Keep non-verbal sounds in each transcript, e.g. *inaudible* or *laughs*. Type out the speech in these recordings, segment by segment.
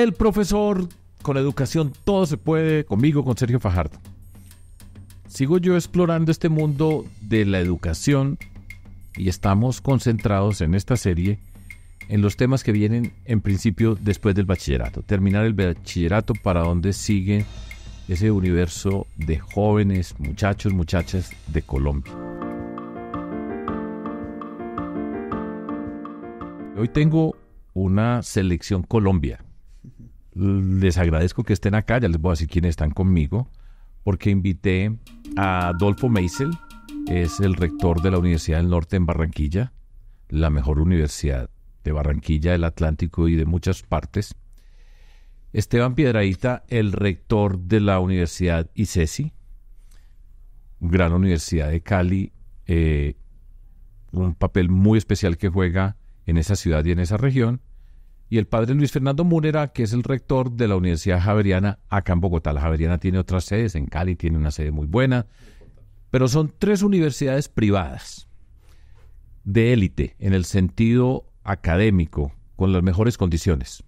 El profesor, con educación todo se puede, conmigo, con Sergio Fajardo. Sigo yo explorando este mundo de la educación y estamos concentrados en esta serie en los temas que vienen en principio después del bachillerato. Terminar el bachillerato para donde sigue ese universo de jóvenes, muchachos, muchachas de Colombia. Hoy tengo una selección Colombia les agradezco que estén acá, ya les voy a decir quiénes están conmigo, porque invité a Adolfo Meisel, es el rector de la Universidad del Norte en Barranquilla, la mejor universidad de Barranquilla, del Atlántico y de muchas partes. Esteban Piedraíta, el rector de la Universidad ICESI, e gran universidad de Cali, eh, un papel muy especial que juega en esa ciudad y en esa región y el padre Luis Fernando Munera, que es el rector de la Universidad Javeriana acá en Bogotá. La Javeriana tiene otras sedes, en Cali tiene una sede muy buena, pero son tres universidades privadas de élite en el sentido académico, con las mejores condiciones.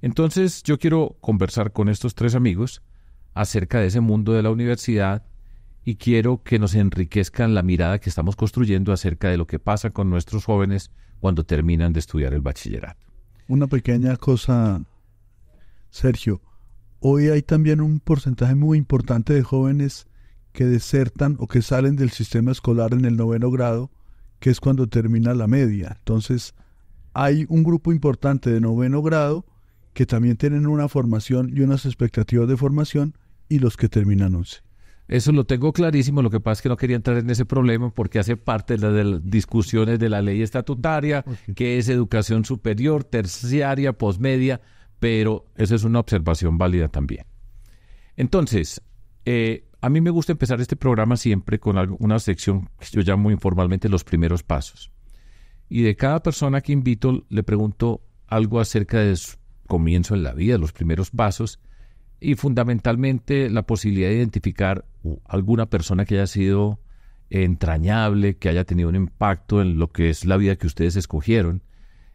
Entonces yo quiero conversar con estos tres amigos acerca de ese mundo de la universidad y quiero que nos enriquezcan la mirada que estamos construyendo acerca de lo que pasa con nuestros jóvenes cuando terminan de estudiar el bachillerato. Una pequeña cosa, Sergio. Hoy hay también un porcentaje muy importante de jóvenes que desertan o que salen del sistema escolar en el noveno grado, que es cuando termina la media. Entonces, hay un grupo importante de noveno grado que también tienen una formación y unas expectativas de formación y los que terminan once. Eso lo tengo clarísimo, lo que pasa es que no quería entrar en ese problema porque hace parte de, las discusiones de la ley estatutaria, que es educación superior, terciaria, posmedia, pero esa es una observación válida también. Entonces, eh, a mí me gusta empezar este programa siempre con una sección que yo llamo informalmente los primeros pasos. Y de cada persona que invito le pregunto algo acerca de su comienzo en la vida, los primeros pasos, y fundamentalmente la posibilidad de identificar alguna persona que haya sido entrañable, que haya tenido un impacto en lo que es la vida que ustedes escogieron.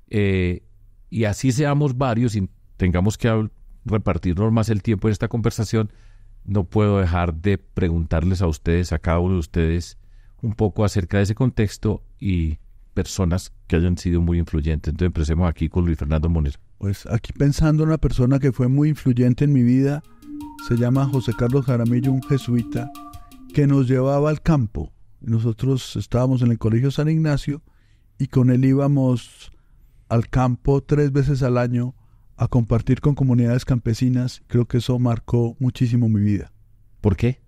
Eh, y así seamos varios y tengamos que repartirnos más el tiempo en esta conversación, no puedo dejar de preguntarles a ustedes, a cada uno de ustedes, un poco acerca de ese contexto y personas que hayan sido muy influyentes. Entonces empecemos aquí con Luis Fernando Moner. Pues aquí pensando en una persona que fue muy influyente en mi vida, se llama José Carlos Jaramillo, un jesuita, que nos llevaba al campo. Nosotros estábamos en el Colegio San Ignacio y con él íbamos al campo tres veces al año a compartir con comunidades campesinas. Creo que eso marcó muchísimo mi vida. ¿Por qué?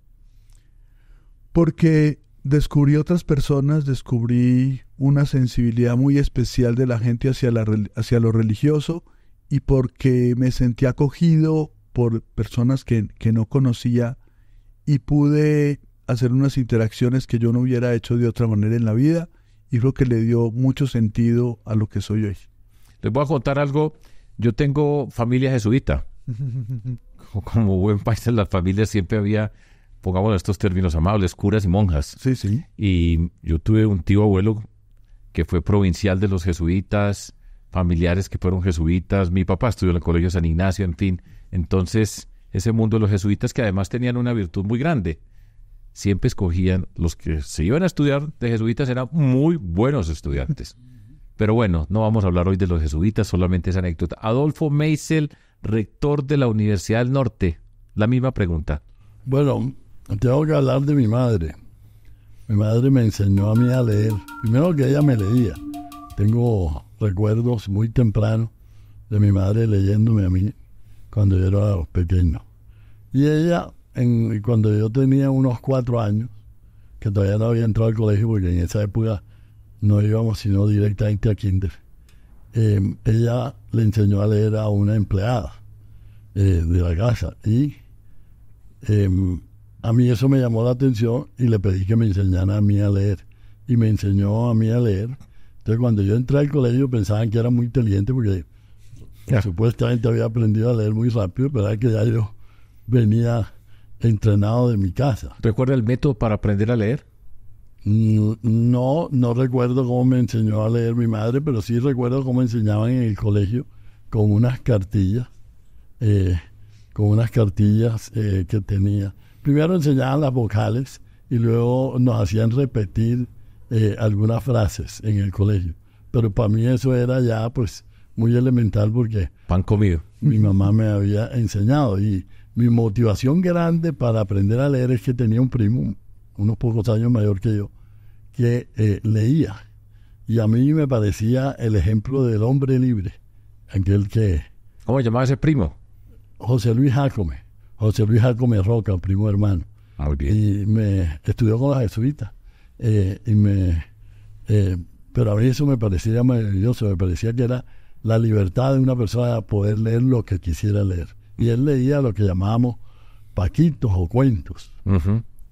Porque descubrí otras personas, descubrí una sensibilidad muy especial de la gente hacia, la, hacia lo religioso y porque me sentí acogido por personas que, no conocía y pude hacer unas interacciones que yo no hubiera hecho de otra manera en la vida y creo que le dio mucho sentido a lo que soy hoy. Les voy a contar algo. Yo tengo familia jesuita. *laughs* Como buen país, en las familias siempre había, pongamos estos términos amables, curas y monjas. Sí, sí. Y yo tuve un tío abuelo que fue provincial de los jesuitas, familiares que fueron jesuitas, mi papá estudió en el Colegio San Ignacio, en fin. Entonces, ese mundo de los jesuitas que además tenían una virtud muy grande. Siempre escogían, los que se iban a estudiar de jesuitas eran muy buenos estudiantes. *laughs* Pero bueno, no vamos a hablar hoy de los jesuitas, solamente esa anécdota. Adolfo Meisel, rector de la Universidad del Norte. La misma pregunta. Bueno, tengo que hablar de mi madre. Mi madre me enseñó a mí a leer. Primero que ella me leía. Tengo recuerdos muy temprano de mi madre leyéndome a mí cuando yo era pequeño. Y ella, en, cuando yo tenía unos cuatro años, que todavía no había entrado al colegio porque en esa época no íbamos sino directamente a kinder, em, ella le enseñó a leer a una empleada eh, de la casa. Y em, a mí eso me llamó la atención y le pedí que me enseñara a mí a leer. Y me enseñó a mí a leer entonces, cuando yo entré al colegio, pensaban que era muy inteligente porque supuestamente había aprendido a leer muy rápido, pero era que ya yo venía entrenado de mi casa. ¿Recuerda el método para aprender a leer? Mm, no, no recuerdo cómo me enseñó a leer mi madre, pero sí recuerdo cómo enseñaban en el colegio con unas cartillas, eh, con unas cartillas eh, que tenía. Primero enseñaban las vocales y luego nos hacían repetir eh, algunas frases en el colegio. Pero para mí eso era ya pues muy elemental porque... Pan comido. Mi mamá me había enseñado y mi motivación grande para aprender a leer es que tenía un primo, unos pocos años mayor que yo, que eh, leía. Y a mí me parecía el ejemplo del hombre libre, aquel que... ¿Cómo llamaba ese primo? José Luis Jacome, José Luis Jacome Roca, primo hermano. Ah, y me estudió con los jesuitas. Eh, y me, eh, pero a mí eso me parecía maravilloso, me parecía que era la libertad de una persona poder leer lo que quisiera leer. Y él leía lo que llamábamos paquitos o cuentos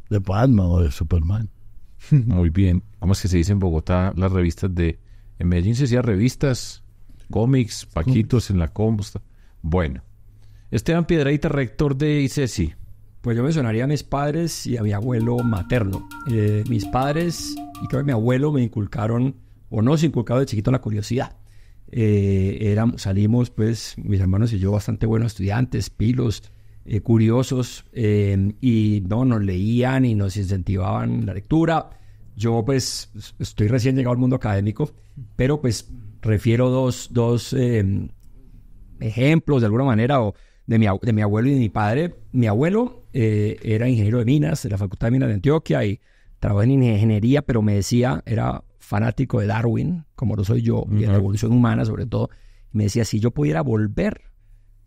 de Palma o de Superman. *laughs* Muy bien. vamos que se dice en Bogotá las revistas de... En Medellín se hacían revistas, cómics, paquitos en la Composta Bueno. Esteban Piedreita rector de ICESI. Pues yo mencionaría a mis padres y a mi abuelo materno. Eh, mis padres y creo que mi abuelo me inculcaron, o nos inculcaron de chiquito la curiosidad. éramos, eh, salimos, pues, mis hermanos y yo, bastante buenos estudiantes, pilos, eh, curiosos, em, y no, nos leían y nos incentivaban la lectura. Yo, pues, estoy recién llegado al mundo académico, pero, pues, refiero dos, dos em, ejemplos, de alguna manera, o de mi, de mi abuelo y de mi padre. Mi abuelo eh, era ingeniero de minas de la Facultad de Minas de Antioquia y trabajó en ingeniería, pero me decía, era fanático de Darwin, como lo soy yo, y de la evolución humana sobre todo. me decía, si yo pudiera volver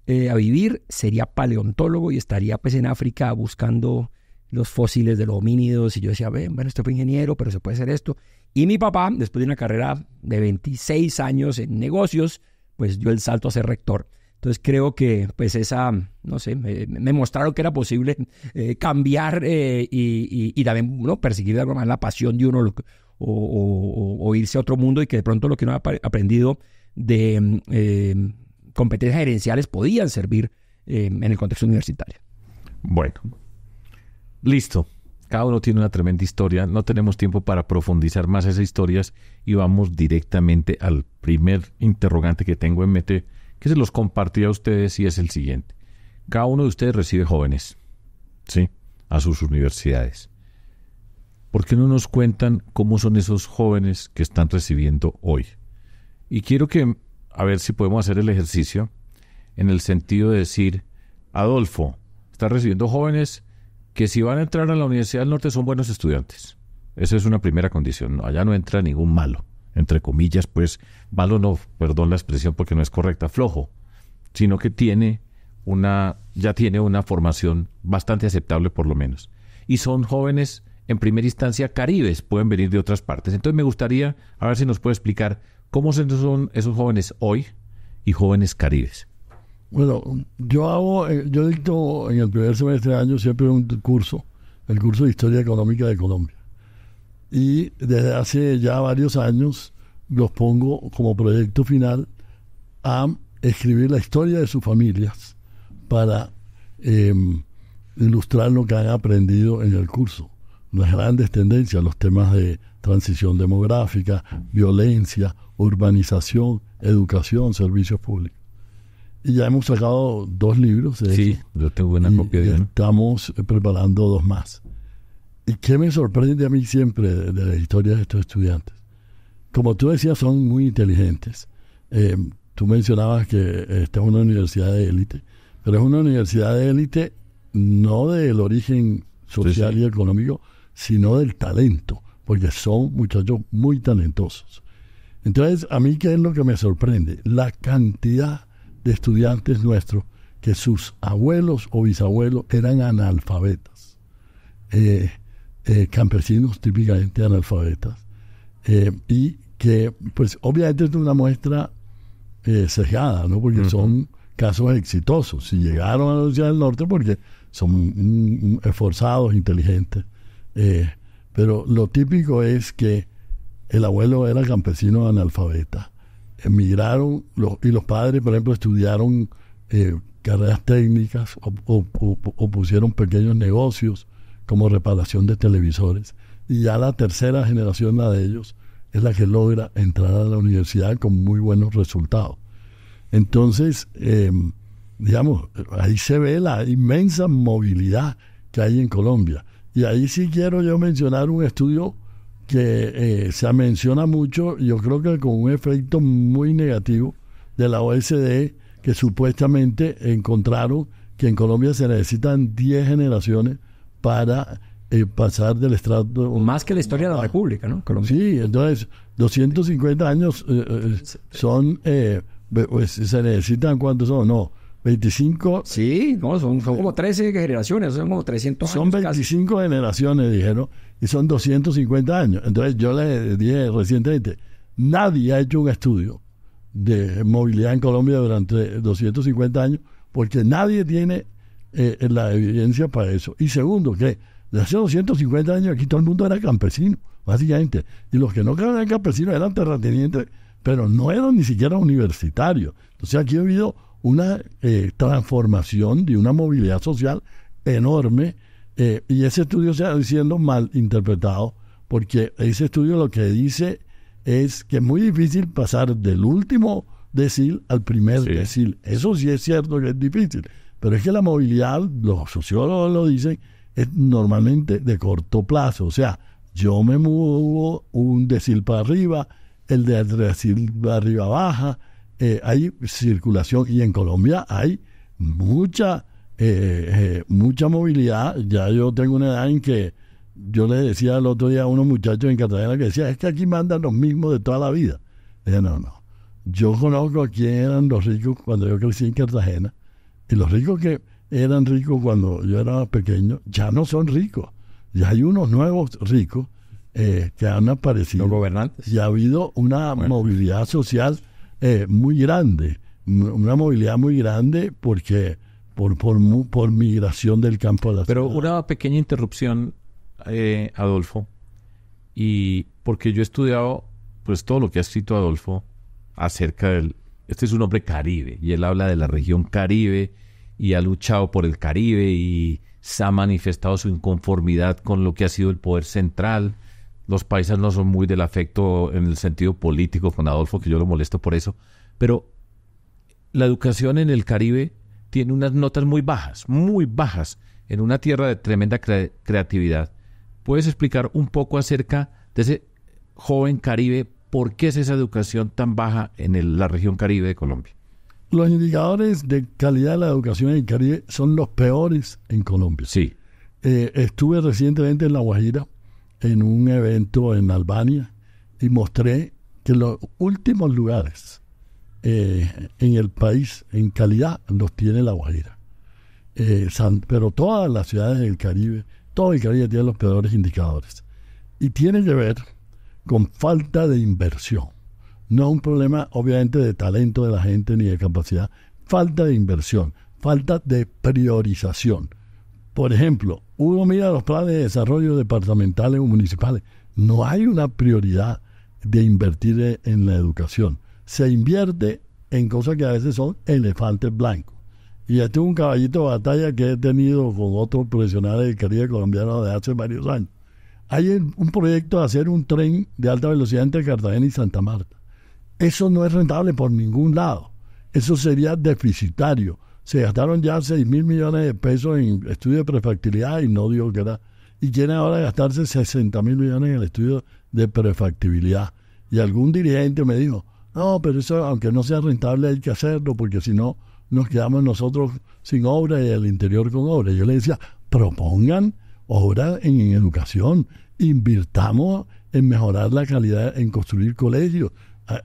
eh, a vivir, sería paleontólogo y estaría pues en África buscando los fósiles de los homínidos. Y yo decía, Ven, bueno, esto fue ingeniero, pero se puede hacer esto. Y mi papá, después de una carrera de 26 años en negocios, pues dio el salto a ser rector. Entonces creo que pues esa, no sé, me, mostraron que era posible eh, cambiar eh, y, también perseguir de alguna manera la pasión de uno o, irse a otro mundo y que de pronto lo que uno ha aprendido de eh, competencias gerenciales podían servir en el contexto universitario. Bueno, listo. Cada uno tiene una tremenda historia. No tenemos tiempo para profundizar más esas historias y vamos directamente al primer interrogante que tengo en mente que se los compartía a ustedes y es el siguiente. Cada uno de ustedes recibe jóvenes, ¿sí? A sus universidades. ¿Por qué no nos cuentan cómo son esos jóvenes que están recibiendo hoy? Y quiero que, a ver si podemos hacer el ejercicio en el sentido de decir, Adolfo, está recibiendo jóvenes que si van a entrar a la Universidad del Norte son buenos estudiantes. Esa es una primera condición. allá no entra ningún malo entre comillas, pues malo no, perdón la expresión porque no es correcta, flojo, sino que tiene una, ya tiene una formación bastante aceptable por lo menos. Y son jóvenes en primera instancia caribes, pueden venir de otras partes. Entonces me gustaría, a ver si nos puede explicar cómo son esos jóvenes hoy y jóvenes caribes. Bueno, yo hago, eh, yo dicto en el primer semestre de año siempre un curso, el curso de Historia Económica de Colombia y desde hace ya varios años los pongo como proyecto final a escribir la historia de sus familias para em, ilustrar lo que han aprendido en el curso. Las grandes tendencias, los temas de transición demográfica, violencia, urbanización, educación, servicios públicos. Y ya hemos sacado dos libros. sí, yo tengo una Estamos preparando dos más. ¿Y qué me sorprende a mí siempre de, la historia de estos estudiantes? Como tú decías, son muy inteligentes. Eh, tú mencionabas que esta es una universidad de élite, pero es una universidad de élite no del origen social y económico, sino del talento, porque son muchachos muy talentosos. Entonces, a mí, ¿qué es lo que me sorprende? La cantidad de estudiantes nuestros que sus abuelos o bisabuelos eran analfabetas. Eh, eh, campesinos típicamente analfabetas, eh, y que pues obviamente es una muestra eh, sesgada, ¿no? porque son casos exitosos, si llegaron a la Universidad del Norte porque son esforzados, inteligentes, eh, pero lo típico es que el abuelo era campesino analfabeta, emigraron los, y los padres, por ejemplo, estudiaron carreras técnicas o pusieron pequeños negocios como reparación de televisores. Y ya la tercera generación, la de ellos, es la que logra entrar a la universidad con muy buenos resultados. Entonces, em, digamos, ahí se ve la inmensa movilidad que hay en Colombia. Y ahí sí quiero yo mencionar un estudio que eh, se menciona mucho, yo creo que con un efecto muy negativo de la OSD, que supuestamente encontraron que en Colombia se necesitan 10 generaciones para eh, pasar del estrato. Más que la historia de la ah. República, ¿no? Colombia. Sí, entonces 250 años eh, eh, son, pues se necesitan cuántos son, no. 25. Sí, no, son, como 13 generaciones, son como 300 años. Son 25 generaciones, dijeron, y son 250 años. Entonces yo le dije recientemente, nadie ha hecho un estudio de movilidad en Colombia durante 250 años, porque nadie tiene eh, la evidencia para eso. Y segundo, que desde hace 250 años aquí todo el mundo era campesino, básicamente. Y los que no eran campesinos eran terratenientes, pero no eran ni siquiera universitarios. Entonces aquí ha habido una eh, transformación de una movilidad social enorme eh, y ese estudio se está siendo mal interpretado porque ese estudio lo que dice es que es muy difícil pasar del último decil al primer decil. Eso sí es cierto que es difícil. Pero es que la movilidad, los sociólogos lo dicen, es normalmente de corto plazo. O sea, yo me muevo un desil para arriba, el de decir para arriba baja, eh, hay circulación y en Colombia hay mucha, eh, eh, mucha movilidad. Ya yo tengo una edad en que yo le decía el otro día a unos muchachos en Cartagena que decía, es que aquí mandan los mismos de toda la vida. Yo, no, no. Yo conozco a quién eran los ricos cuando yo crecí en Cartagena y los ricos que eran ricos cuando yo era pequeño ya no son ricos. Ya hay unos nuevos ricos eh, que han aparecido. Los gobernantes. Y ha habido una movilidad social eh, muy grande. Una movilidad muy grande porque por, por, por migración del campo a la Pero una pequeña interrupción, eh, Adolfo, y porque yo he estudiado pues todo lo que ha escrito Adolfo acerca del, este es un hombre caribe y él habla de la región caribe y ha luchado por el Caribe y se ha manifestado su inconformidad con lo que ha sido el poder central. Los paisas no son muy del afecto en el sentido político con Adolfo, que yo lo molesto por eso, pero la educación en el Caribe tiene unas notas muy bajas, muy bajas, en una tierra de tremenda creatividad. ¿Puedes explicar un poco acerca de ese joven Caribe ¿Por qué es esa educación tan baja en la región caribe de Colombia? Los indicadores de calidad de la educación en el Caribe son los peores en Colombia. Sí. Eh, estuve recientemente en La Guajira, en un evento en Albania, y mostré que los últimos lugares eh, en el país en calidad los tiene La Guajira. Eh, pero todas las ciudades del Caribe, todo el Caribe tiene los peores indicadores. Y tiene que ver con falta de inversión. No un problema, obviamente, de talento de la gente ni de capacidad. Falta de inversión, falta de priorización. Por ejemplo, uno mira los planes de desarrollo departamentales o municipales. No hay una prioridad de invertir en la educación. Se invierte en cosas que a veces son elefantes blancos. Y este es un caballito de batalla que he tenido con otros profesionales de Caribe colombiano de hace varios años hay un proyecto de hacer un tren de alta velocidad entre Cartagena y Santa Marta. Eso no es rentable por ningún lado. Eso sería deficitario. Se gastaron ya 6 mil millones de pesos en estudio de prefactibilidad y no dio que era. Y quieren ahora gastarse sesenta mil millones en el estudio de prefactibilidad. Y algún dirigente me dijo, no, pero eso, aunque no sea rentable, hay que hacerlo, porque si no, nos quedamos nosotros sin obra y el interior con obra. Yo le decía, propongan ahora en, educación, invirtamos en mejorar la calidad, en construir colegios.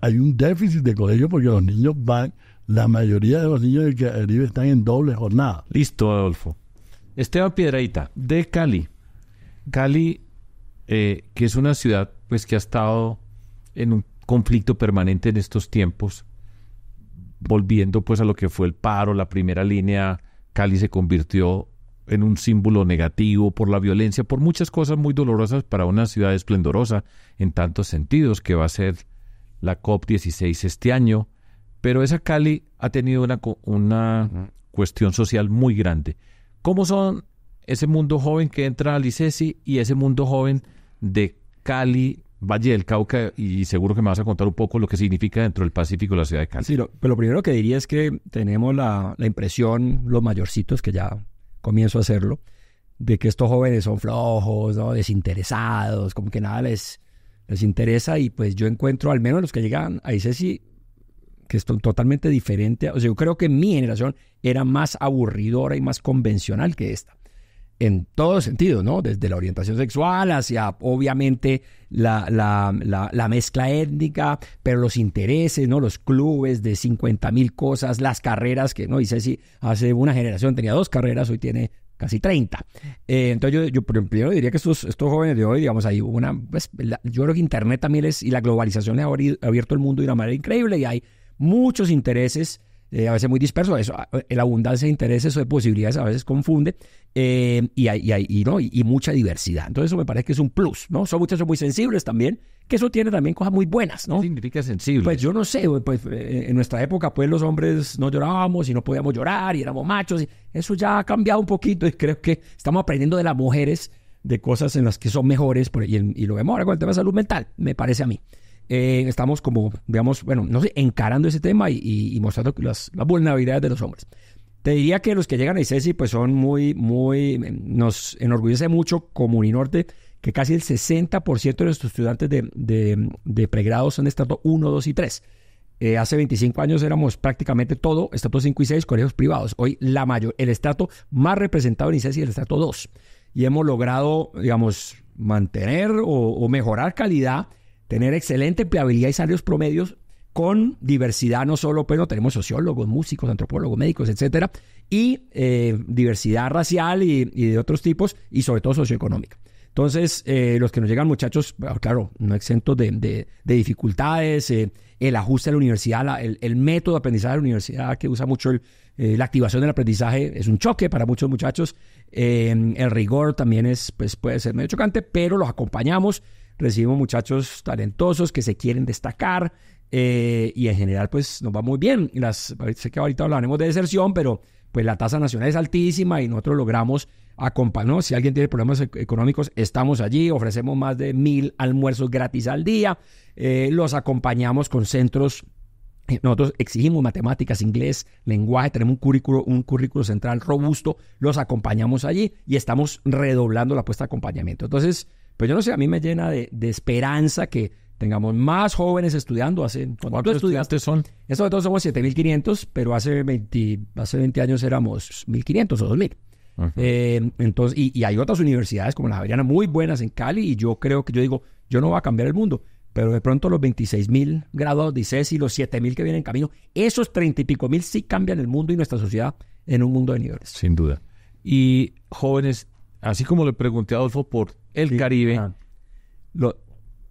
Hay un déficit de colegios porque los niños van, la mayoría de los niños del Caribe están en doble jornada. Listo, Adolfo. Esteban piedraita de Cali. Cali, eh, que es una ciudad pues que ha estado en un conflicto permanente en estos tiempos, volviendo pues a lo que fue el paro, la primera línea, Cali se convirtió en un símbolo negativo, por la violencia, por muchas cosas muy dolorosas para una ciudad esplendorosa en tantos sentidos que va a ser la COP16 este año. Pero esa Cali ha tenido una, una cuestión social muy grande. ¿Cómo son ese mundo joven que entra a ICESI y ese mundo joven de Cali, Valle del Cauca y seguro que me vas a contar un poco lo que significa dentro del Pacífico la ciudad de Cali. Sí, pero lo primero que diría es que tenemos la impresión, los mayorcitos que ya comienzo a hacerlo, de que estos jóvenes son flojos, ¿no? desinteresados, como que nada les, les interesa y pues yo encuentro, al menos los que llegan a sí e que es totalmente diferente. O sea, yo creo que mi generación era más aburridora y más convencional que esta en todo sentido, ¿no? Desde la orientación sexual hacia, obviamente, la, la, la, mezcla étnica, pero los intereses, ¿no? Los clubes de 50 mil cosas, las carreras, que, ¿no? Y si hace una generación tenía dos carreras, hoy tiene casi 30. Eh, entonces yo, yo, primero diría que estos, jóvenes de hoy, digamos, hay una, pues, yo creo que Internet también es, y la globalización ha abierto el mundo de una manera increíble y hay muchos intereses eh, a veces muy disperso, eso, ah, la abundancia de intereses o de posibilidades a veces confunde, eh, y, ¿no? y, mucha diversidad. Entonces eso me parece que es un plus, ¿no? Son muchachos muy sensibles también, que eso tiene también cosas muy buenas, ¿no? ¿Qué significa sensible? Pues yo no sé, pues eh, en nuestra época pues los hombres no llorábamos y no podíamos llorar y éramos machos, eso ya ha cambiado un poquito y creo que estamos aprendiendo de las mujeres de cosas en las que son mejores y, y lo vemos ahora con el tema de salud mental, me parece a mí. Eh, estamos como, digamos, bueno, no sé, encarando ese tema y, mostrando las, las, vulnerabilidades de los hombres. Te diría que los que llegan a ICESI pues son muy, muy, nos enorgullece mucho como Uninorte que casi el 60% de nuestros estudiantes de, de, pregrado son de estrato 1, 2 y 3. Eh, hace 25 años éramos prácticamente todo estrato 5 y 6 colegios privados. Hoy la mayor, el estrato más representado en ICESI es el estrato 2. Y hemos logrado, digamos, mantener o mejorar calidad tener excelente empleabilidad y salarios promedios con diversidad, no solo, pero tenemos sociólogos, músicos, antropólogos, médicos, etcétera, y eh, diversidad racial y, de otros tipos, y sobre todo socioeconómica. Entonces, eh, los que nos llegan, muchachos, ah, claro, no exentos de, dificultades, eh, el ajuste a la universidad, el, método de aprendizaje de la universidad que usa mucho la activación del aprendizaje es un choque para muchos muchachos. el rigor también es, pues, puede ser medio chocante, pero los acompañamos Recibimos muchachos talentosos que se quieren destacar eh, y en general pues nos va muy bien. Las, sé que ahorita hablaremos de deserción, pero pues la tasa nacional es altísima y nosotros logramos acompañar, si alguien tiene problemas económicos, estamos allí, ofrecemos más de mil almuerzos gratis al día, eh, los acompañamos con centros eh, nosotros exigimos matemáticas, inglés, lenguaje, tenemos un currículo, un currículo central robusto, los acompañamos allí y estamos redoblando la apuesta de acompañamiento. Entonces, pero pues yo no sé, a mí me llena de, esperanza que tengamos más jóvenes estudiando. Hace, ¿Cuántos estudiantes son? Eso de todos somos 7.500, pero hace 20, hace 20 años éramos 1.500 o 2.000. Eh, entonces, y, hay otras universidades como la Javeriana muy buenas en Cali y yo creo que yo digo, yo no voy a cambiar el mundo, pero de pronto los 26,000 mil graduados de y los 7 mil que vienen en camino, esos 30 y pico mil sí cambian el mundo y nuestra sociedad en un mundo de niveles. Sin duda. Y jóvenes así como le pregunté a Adolfo por el Caribe, ah.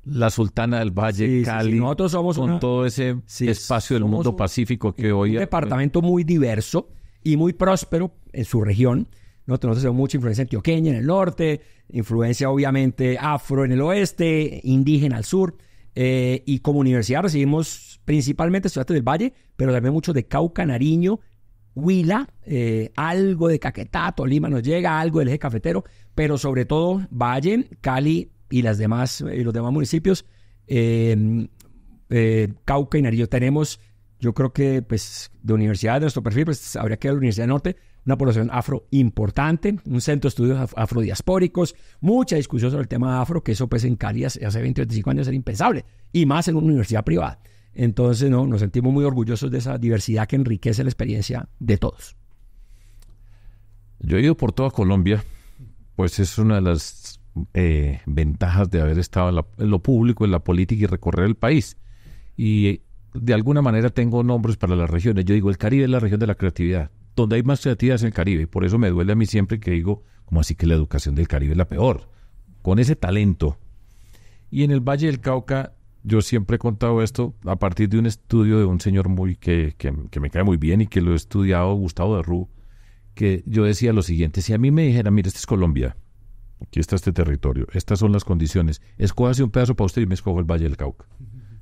la Sultana del Valle, Cali. con todo ese espacio del mundo pacífico que hoy es Un departamento muy diverso y muy próspero en su región. Nosotros, tenemos mucha influencia antioqueña en el norte, influencia obviamente afro en el oeste, indígena al sur. Eh, y como universidad recibimos principalmente estudiantes del Valle, pero también mucho de Cauca, Nariño Huila, eh, algo de Caquetá, Tolima nos llega, algo del eje cafetero, pero sobre todo Valle, Cali y, las demás, eh, los demás municipios, em, eh, Cauca y Nariño. Tenemos, yo creo que pues, de universidad de nuestro perfil, pues habría que la Universidad del Norte, una población afro importante, un centro de estudios afrodiaspóricos, mucha discusión sobre el tema afro, que eso pues en Cali hace 20 25 años era impensable, y más en una universidad privada. Entonces, no, nos sentimos muy orgullosos de esa diversidad que enriquece la experiencia de todos. Yo he ido por toda Colombia, pues es una de las eh, ventajas de haber estado en, lo público, en la política y recorrer el país. Y de alguna manera tengo nombres para las regiones. Yo digo, el Caribe es la región de la creatividad. Donde hay más creatividad es el Caribe. por eso me duele a mí siempre que digo, como así que la educación del Caribe es la peor? Con ese talento. Y en el Valle del Cauca yo siempre he contado esto a partir de un estudio de un señor muy que, me cae muy bien y que lo he estudiado, Gustavo de Darru, que yo decía lo siguiente, si a mí me dijera, mire, este es Colombia, aquí está este territorio, estas son las condiciones, escójase un pedazo para usted y me escojo el Valle del Cauca.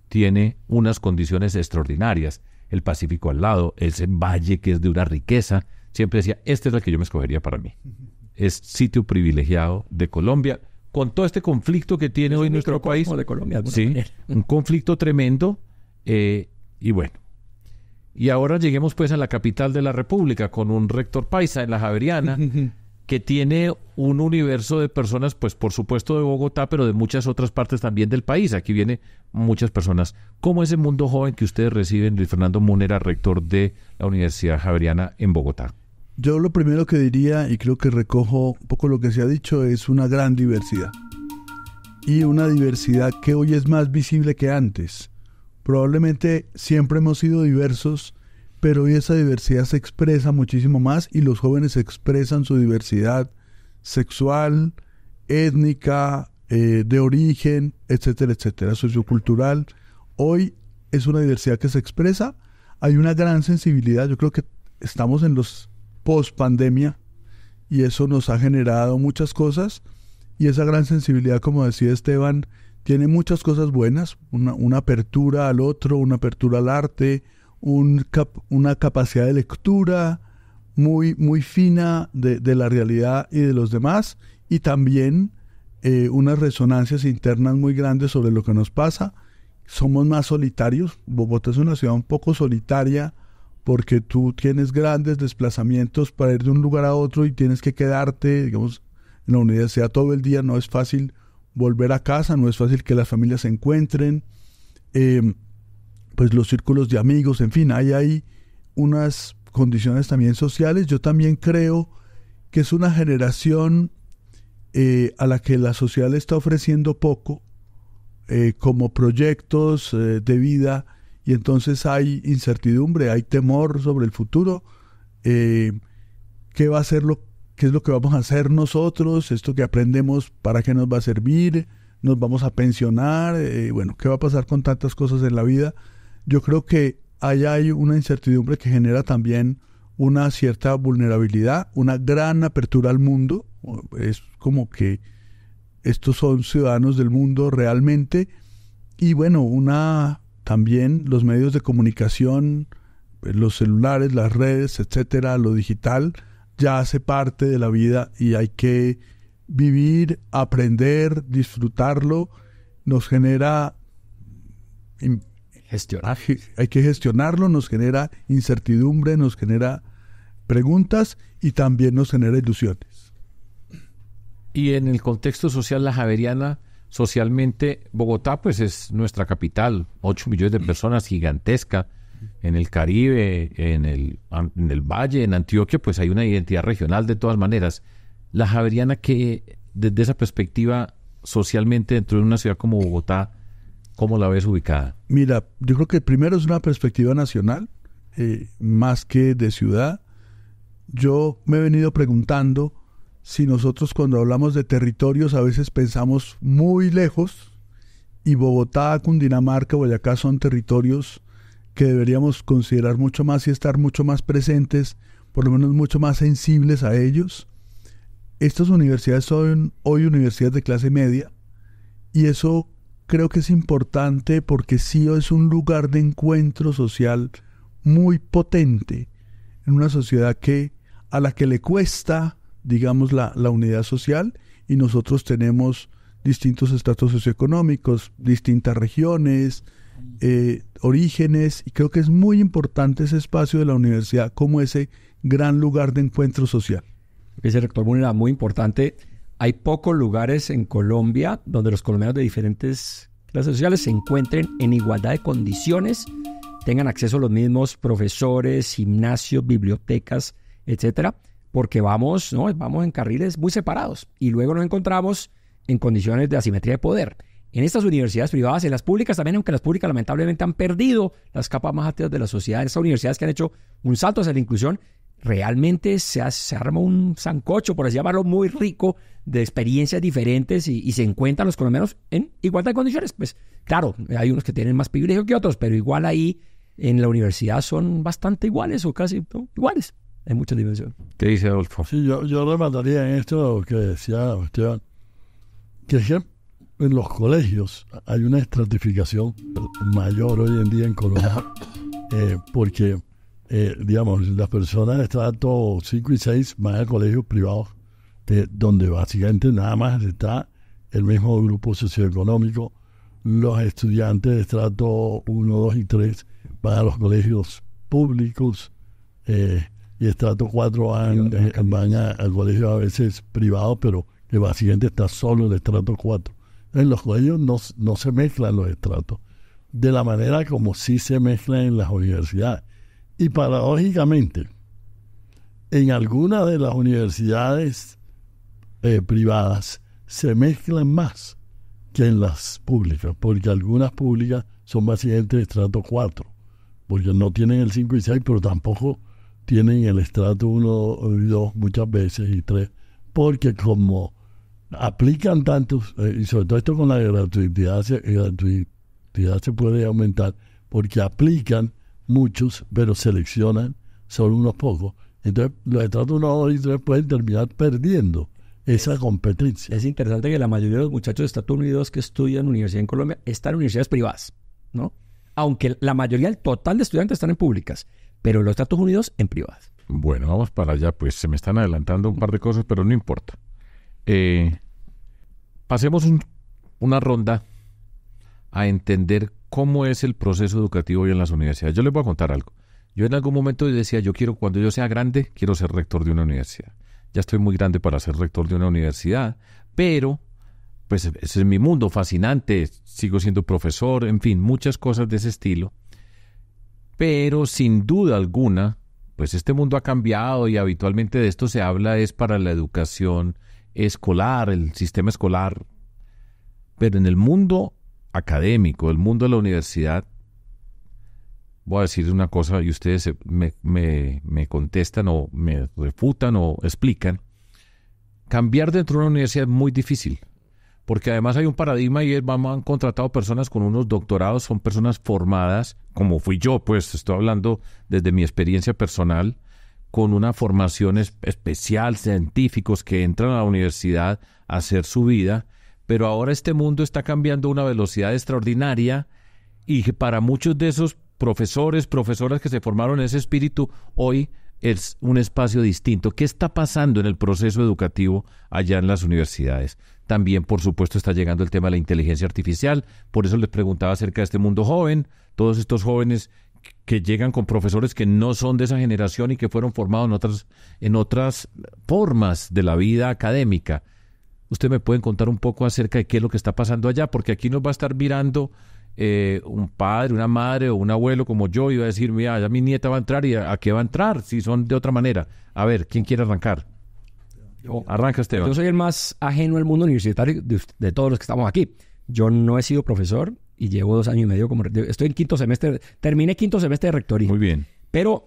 Tiene unas condiciones extraordinarias, el Pacífico al lado, ese valle que es de una riqueza, siempre decía, este es el que yo me escogería para mí. Es sitio privilegiado de Colombia, con todo este conflicto que tiene hoy nuestro país. De Colombia, *laughs* un conflicto tremendo. Eh, y bueno. Y ahora lleguemos pues a la capital de la República con un rector paisa en la Javeriana *laughs* que tiene un universo de personas, pues por supuesto de Bogotá, pero de muchas otras partes también del país. Aquí viene muchas personas. ¿Cómo es el mundo joven que ustedes reciben, Luis Fernando Munera, rector de la Universidad Javeriana en Bogotá? Yo lo primero que diría, y creo que recojo un poco lo que se ha dicho, es una gran diversidad. Y una diversidad que hoy es más visible que antes. Probablemente siempre hemos sido diversos, pero hoy esa diversidad se expresa muchísimo más y los jóvenes expresan su diversidad sexual, étnica, eh, de origen, etcétera, etcétera, sociocultural. Hoy es una diversidad que se expresa. Hay una gran sensibilidad. Yo creo que estamos en los post pandemia y eso nos ha generado muchas cosas y esa gran sensibilidad, como decía Esteban, tiene muchas cosas buenas, una, apertura al otro, una apertura al arte, una capacidad de lectura muy, muy fina de, la realidad y de los demás y también eh, unas resonancias internas muy grandes sobre lo que nos pasa. Somos más solitarios, Bogotá es una ciudad un poco solitaria, porque tú tienes grandes desplazamientos para ir de un lugar a otro y tienes que quedarte, digamos, en la universidad todo el día, no es fácil volver a casa, no es fácil que las familias se encuentren, eh, pues los círculos de amigos, en fin, hay ahí unas condiciones también sociales. Yo también creo que es una generación eh, a la que la sociedad le está ofreciendo poco eh, como proyectos de vida y entonces hay incertidumbre, hay temor sobre el futuro. Eh, ¿Qué va a ser lo qué es lo que vamos a hacer nosotros? Esto que aprendemos, ¿para qué nos va a servir? ¿Nos vamos a pensionar? Eh, bueno, ¿qué va a pasar con tantas cosas en la vida? Yo creo que ahí hay una incertidumbre que genera también una cierta vulnerabilidad, una gran apertura al mundo. Es como que estos son ciudadanos del mundo realmente. Y bueno, una también los medios de comunicación, eh, los celulares, las redes, etcétera, lo digital, ya hace parte de la vida y hay que vivir, aprender, disfrutarlo. Nos genera. Gestionar. Hay que gestionarlo, nos genera incertidumbre, nos genera preguntas y también nos genera ilusiones. Y en el contexto social, la Javeriana socialmente Bogotá pues es nuestra capital, 8 millones de personas gigantesca. En el Caribe, en el, Valle, en Antioquia, pues hay una identidad regional de todas maneras. La Javeriana que desde esa perspectiva socialmente dentro de una ciudad como Bogotá, ¿cómo la ves ubicada? Mira, yo creo que primero es una perspectiva nacional, eh, más que de ciudad. Yo me he venido preguntando si nosotros cuando hablamos de territorios a veces pensamos muy lejos y Bogotá, Cundinamarca, Boyacá son territorios que deberíamos considerar mucho más y estar mucho más presentes, por lo menos mucho más sensibles a ellos. Estas universidades son hoy universidades de clase media y eso creo que es importante porque sí es un lugar de encuentro social muy potente en una sociedad que a la que le cuesta digamos, la, unidad social y nosotros tenemos distintos estratos socioeconómicos, distintas regiones, eh, orígenes, y creo que es muy importante ese espacio de la universidad como ese gran lugar de encuentro social. Dice rector Munera, muy importante. Hay pocos lugares en Colombia donde los colombianos de diferentes clases sociales se encuentren en igualdad de condiciones, tengan acceso a los mismos profesores, gimnasios, bibliotecas, etcétera porque vamos, ¿no? vamos en carriles muy separados y luego nos encontramos en condiciones de asimetría de poder. En estas universidades privadas, en las públicas también, aunque las públicas lamentablemente han perdido las capas más altas de la sociedad, en estas universidades que han hecho un salto hacia la inclusión, realmente se, se, arma un zancocho, por así llamarlo, muy rico de experiencias diferentes y, se encuentran los colombianos en igualdad de condiciones. Pues claro, hay unos que tienen más privilegio que otros, pero igual ahí en la universidad son bastante iguales o casi iguales en mucha dimensión. ¿Qué dice Adolfo? Sí, yo, remataría en esto lo que decía Esteban, que es que en los colegios hay una estratificación mayor hoy en día en Colombia, eh, porque, eh, digamos, las personas de estrato 5 y 6 van a colegios privados, de, eh, donde básicamente nada más está el mismo grupo socioeconómico. Los estudiantes de estrato 1, 2 y 3 van a los colegios públicos y estrato 4 van, a al colegio a veces privado, pero el paciente está solo el estrato 4. En los colegios no, no se mezclan los estratos, de la manera como sí se mezclan en las universidades. Y paradójicamente, en algunas de las universidades eh, privadas se mezclan más que en las públicas, porque algunas públicas son pacientes de estrato 4, porque no tienen el 5 y 6, pero tampoco tienen el estrato 1 y 2 muchas veces y 3, porque como aplican tantos, eh, y sobre todo esto con la gratuidad, se, eh, se puede aumentar, porque aplican muchos, pero seleccionan solo unos pocos. Entonces, los estratos 1, 2 y 3 pueden terminar perdiendo esa competencia. Es interesante que la mayoría de los muchachos de Estados Unidos que estudian universidad en Colombia están en universidades privadas, ¿no? Aunque la mayoría, del total de estudiantes están en públicas pero los Estados Unidos en privadas. Bueno, vamos para allá, pues se me están adelantando un par de cosas, pero no importa. Eh, pasemos una ronda a entender cómo es el proceso educativo hoy en las universidades. Yo les voy a contar algo. Yo en algún momento decía, yo quiero, cuando yo sea grande, quiero ser rector de una universidad. Ya estoy muy grande para ser rector de una universidad, pero pues ese es mi mundo fascinante, sigo siendo profesor, en fin, muchas cosas de ese estilo. Pero sin duda alguna, pues este mundo ha cambiado y habitualmente de esto se habla es para la educación escolar, el sistema escolar. Pero en el mundo académico, el mundo de la universidad, voy a decir una cosa y ustedes me, contestan o me refutan o explican. Cambiar dentro de una universidad es muy difícil porque además hay un paradigma y es, han contratado personas con unos doctorados, son personas formadas, como fui yo, pues estoy hablando desde mi experiencia personal, con una formación especial, científicos que entran a la universidad a hacer su vida, pero ahora este mundo está cambiando a una velocidad extraordinaria y para muchos de esos profesores, profesoras que se formaron en ese espíritu, hoy es un espacio distinto. ¿Qué está pasando en el proceso educativo allá en las universidades? También, por supuesto, está llegando el tema de la inteligencia artificial. Por eso les preguntaba acerca de este mundo joven, todos estos jóvenes que llegan con profesores que no son de esa generación y que fueron formados en otras, en otras formas de la vida académica. Usted me puede contar un poco acerca de qué es lo que está pasando allá, porque aquí nos va a estar mirando eh, un padre, una madre o un abuelo como yo y va a decir, mira, ya mi nieta va a entrar y a qué va a entrar si son de otra manera. A ver, ¿quién quiere arrancar? Yo, oh, Arranca Yo soy el más ajeno al mundo universitario de, todos los que estamos aquí. Yo no he sido profesor y llevo dos años y medio como... Estoy en quinto semestre, terminé quinto semestre de rectoría. Muy bien. Pero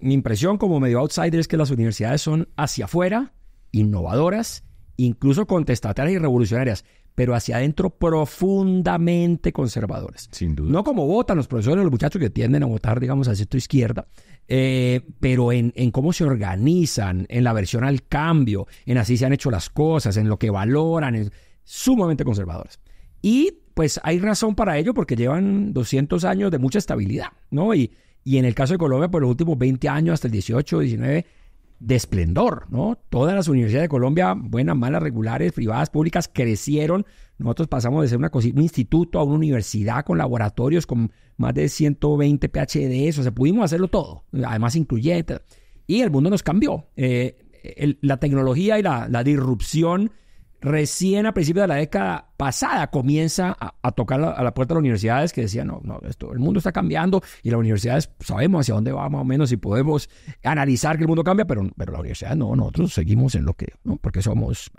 mi impresión como medio outsider es que las universidades son hacia afuera, innovadoras, incluso contestatarias y revolucionarias, pero hacia adentro profundamente conservadoras. Sin duda. No como votan los profesores, los muchachos que tienden a votar, digamos, hacia tu izquierda, eh, pero en, en, cómo se organizan, en la versión al cambio, en así se han hecho las cosas, en lo que valoran, es sumamente conservadoras. Y pues hay razón para ello porque llevan 200 años de mucha estabilidad, ¿no? Y, y en el caso de Colombia, por pues, los últimos 20 años, hasta el 18, 19, de esplendor, ¿no? Todas las universidades de Colombia, buenas, malas, regulares, privadas, públicas, crecieron nosotros pasamos de ser una un instituto a una universidad con laboratorios con más de 120 PhDs, o sea, pudimos hacerlo todo, además incluye. Y el mundo nos cambió. Eh, la tecnología y la, disrupción recién a principios de la década pasada comienza a, tocar a la puerta de las universidades que decían, no, no, esto, el mundo está cambiando y las universidades pues, sabemos hacia dónde va más o menos y podemos analizar que el mundo cambia, pero, pero la universidad no, nosotros seguimos en lo que, ¿no? porque somos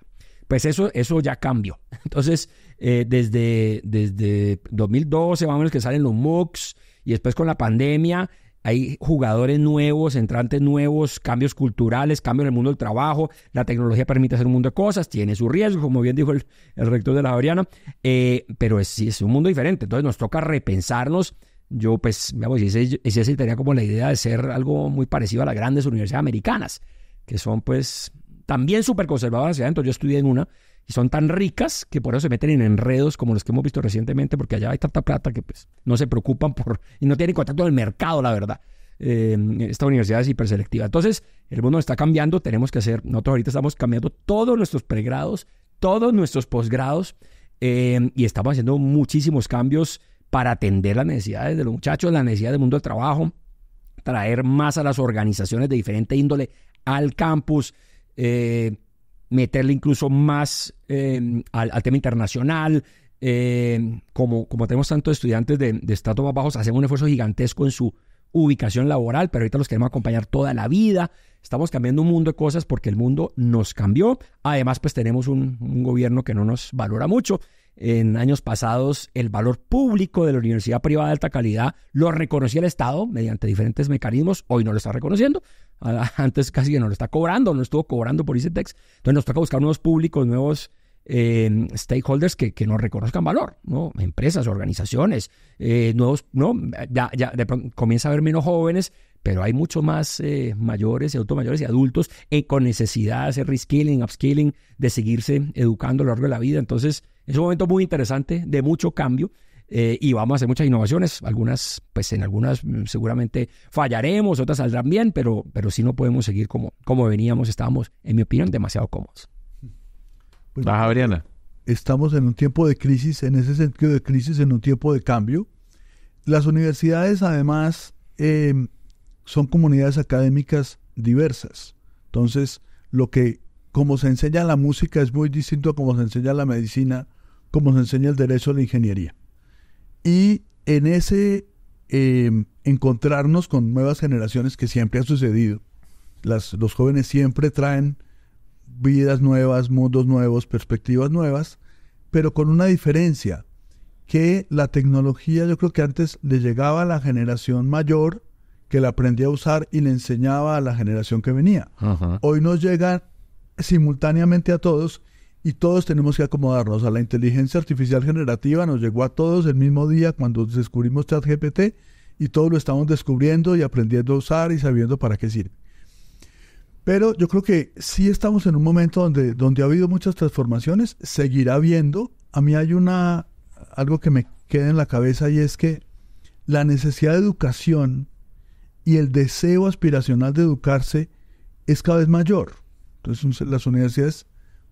pues eso, eso ya cambió. *laughs* Entonces, eh, desde, desde 2012, vamos o menos que salen los MOOCs y después con la pandemia, hay jugadores nuevos, entrantes nuevos, cambios culturales, cambios en el mundo del trabajo, la tecnología permite hacer un mundo de cosas, tiene su riesgo, como bien dijo el, rector de la Oriana, eh, pero es, es un mundo diferente, entonces nos toca repensarnos. Yo, pues, digamos, ese, ese sería como la idea de ser algo muy parecido a las grandes universidades americanas, que son, pues, también súper conservadoras hacia entonces Yo estudié en una y son tan ricas que por eso se meten en enredos como los que hemos visto recientemente, porque allá hay tanta plata que pues, no se preocupan por y no tienen contacto el mercado, la verdad. Eh, esta universidad es hiperselectiva. Entonces, el mundo está cambiando, tenemos que hacer, nosotros ahorita estamos cambiando todos nuestros pregrados, todos nuestros posgrados, eh, y estamos haciendo muchísimos cambios para atender las necesidades de los muchachos, la necesidad del mundo del trabajo, traer más a las organizaciones de diferente índole al campus, eh, meterle incluso más em, al, tema internacional. Em, como, como tenemos tantos estudiantes de, de más bajos, hacemos un esfuerzo gigantesco en su ubicación laboral, pero ahorita los queremos acompañar toda la vida. Estamos cambiando un mundo de cosas porque el mundo nos cambió. Además, pues tenemos un gobierno que no nos valora mucho. En años pasados, el valor público de la universidad privada de alta calidad lo reconocía el Estado mediante diferentes mecanismos. Hoy no lo está reconociendo. *laughs* Antes casi que no lo está cobrando, no estuvo cobrando por ICTEX. Entonces nos toca buscar nuevos públicos, nuevos em, stakeholders que, que, nos reconozcan valor, ¿no? Empresas, organizaciones, eh, nuevos, ¿no? Ya, ya comienza a haber menos jóvenes, pero hay mucho más eh, mayores y mayores y adultos con necesidad de hacer reskilling, upskilling, de seguirse educando a lo largo de la vida. Entonces, es un momento muy interesante, de mucho cambio. Eh, y vamos a hacer muchas innovaciones. Algunas, pues en algunas mm, seguramente fallaremos, otras saldrán bien, pero, pero sí no podemos seguir como, como veníamos. Estábamos, en mi opinión, demasiado cómodos. Baja, pues, Adriana. Estamos en un tiempo de crisis, en ese sentido de crisis, en un tiempo de cambio. Las universidades, además, em, son comunidades académicas diversas. Entonces, lo que como se enseña la música es muy distinto a cómo se enseña la medicina, como se enseña el derecho a la ingeniería y en ese em, encontrarnos con nuevas generaciones que siempre ha sucedido. los jóvenes siempre traen vidas nuevas, mundos nuevos, perspectivas nuevas, pero con una diferencia, que la tecnología yo creo que antes le llegaba a la generación mayor, que la aprendía a usar y le enseñaba a la generación que venía. Hoy nos llega simultáneamente a todos y todos tenemos que acomodarnos a la inteligencia artificial generativa. Nos llegó a todos el mismo día cuando descubrimos ChatGPT y todos lo estamos descubriendo y aprendiendo a usar y sabiendo para qué sirve. Pero yo creo que sí estamos en un momento donde, donde ha habido muchas transformaciones, seguirá habiendo. A mí hay una algo que me queda en la cabeza y es que la necesidad de educación y el deseo aspiracional de educarse es cada vez mayor. Entonces las universidades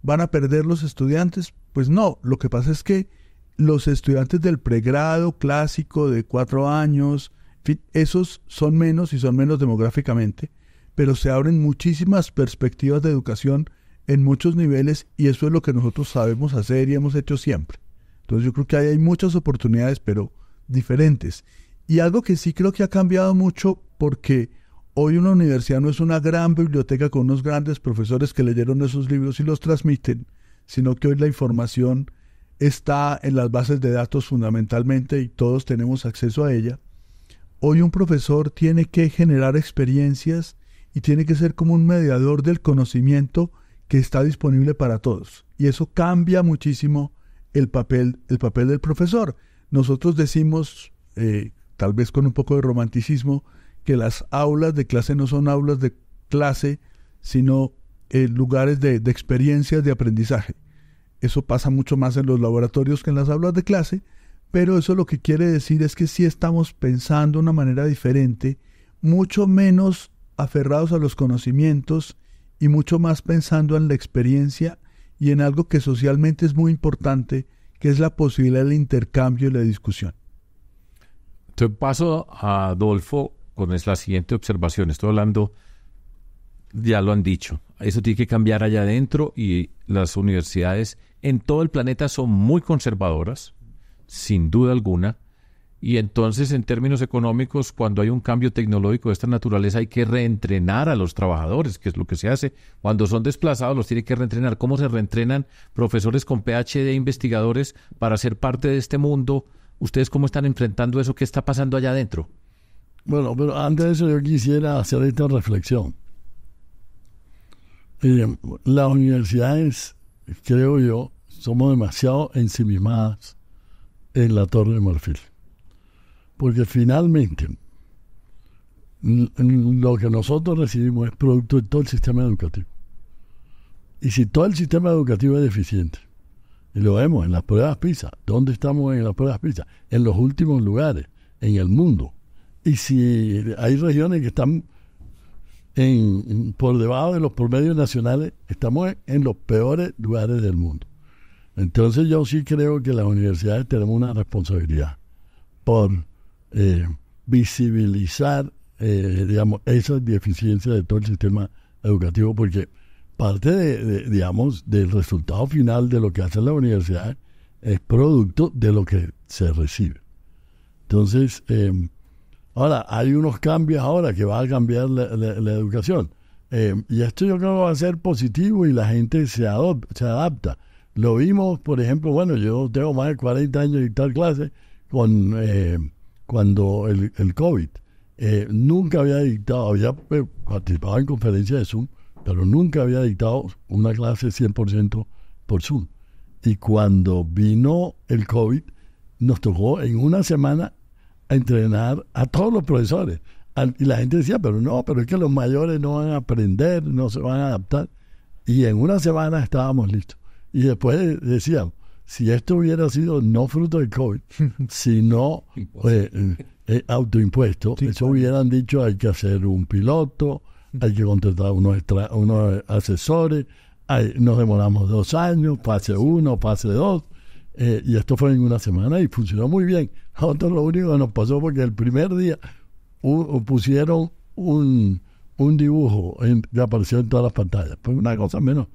van a perder los estudiantes? Pues no, lo que pasa es que los estudiantes del pregrado clásico de cuatro años, esos son menos y son menos demográficamente, pero se abren muchísimas perspectivas de educación en muchos niveles y eso es lo que nosotros sabemos hacer y hemos hecho siempre. Entonces yo creo que hay muchas oportunidades, pero diferentes. Y algo que sí creo que ha cambiado mucho porque Hoy una universidad no es una gran biblioteca con unos grandes profesores que leyeron esos libros y los transmiten, sino que hoy la información está en las bases de datos fundamentalmente y todos tenemos acceso a ella. Hoy un profesor tiene que generar experiencias y tiene que ser como un mediador del conocimiento que está disponible para todos. Y eso cambia muchísimo el papel, el papel del profesor. Nosotros decimos, eh, tal vez con un poco de romanticismo, que las aulas de clase no son aulas de clase, sino eh, lugares de, experiencias de aprendizaje. Eso pasa mucho más en los laboratorios que en las aulas de clase, pero eso lo que quiere decir es que sí estamos pensando de una manera diferente, mucho menos aferrados a los conocimientos y mucho más pensando en la experiencia y en algo que socialmente es muy importante, que es la posibilidad del intercambio y la discusión. Te paso, a Adolfo, es la siguiente observación. Estoy hablando, ya lo han dicho, eso tiene que cambiar allá adentro y las universidades en todo el planeta son muy conservadoras, sin duda alguna. Y entonces, en términos económicos, cuando hay un cambio tecnológico de esta naturaleza, hay que reentrenar a los trabajadores, que es lo que se hace. Cuando son desplazados, los tiene que reentrenar. ¿Cómo se reentrenan profesores con PhD, investigadores, para ser parte de este mundo? ¿Ustedes cómo están enfrentando eso? ¿Qué está pasando allá adentro? Bueno, pero antes de eso yo quisiera hacer esta reflexión. las universidades, creo yo, somos demasiado ensimismadas en la Torre de Marfil. Porque finalmente lo que nosotros recibimos es producto de todo el sistema educativo. Y si todo el sistema educativo es deficiente, y lo vemos en las pruebas PISA, ¿dónde estamos en las pruebas PISA? En los últimos lugares, en el mundo. Y si hay regiones que están por debajo de los promedios nacionales, estamos en los peores lugares del mundo. Entonces yo sí creo que las universidades tenemos una responsabilidad por eh, visibilizar, eh, digamos, esas deficiencias de todo el sistema educativo, porque parte, digamos, del resultado final de lo que hace la universidad es producto de lo que se recibe. Entonces, eh, Ahora, hay unos cambios ahora que va a cambiar la, educación. Eh, y esto yo creo que va a ser positivo y la gente se, se adapta. Lo vimos, por ejemplo, bueno, yo tengo más de 40 años de dictar clases con, eh, cuando el, COVID. Eh, nunca había dictado, había participado en conferencias de Zoom, pero nunca había dictado una clase 100% por Zoom. Y cuando vino el COVID, nos tocó en una semana a entrenar a todos los profesores. Y la gente decía, pero no, pero es que los mayores no van a aprender, no se van a adaptar. Y en una semana estábamos listos. Y después decíamos, si esto hubiera sido no fruto del COVID, *laughs* sino eh, eh, eh, autoimpuesto, eso hubieran dicho hay que hacer un piloto, hay que contratar unos, unos asesores, nos demoramos dos años, pase uno, pase dos, y esto fue en una semana y funcionó muy bien nosotros lo único que nos pasó porque el primer día pusieron un, dibujo que apareció en todas las pantallas. Pues una cosa menos.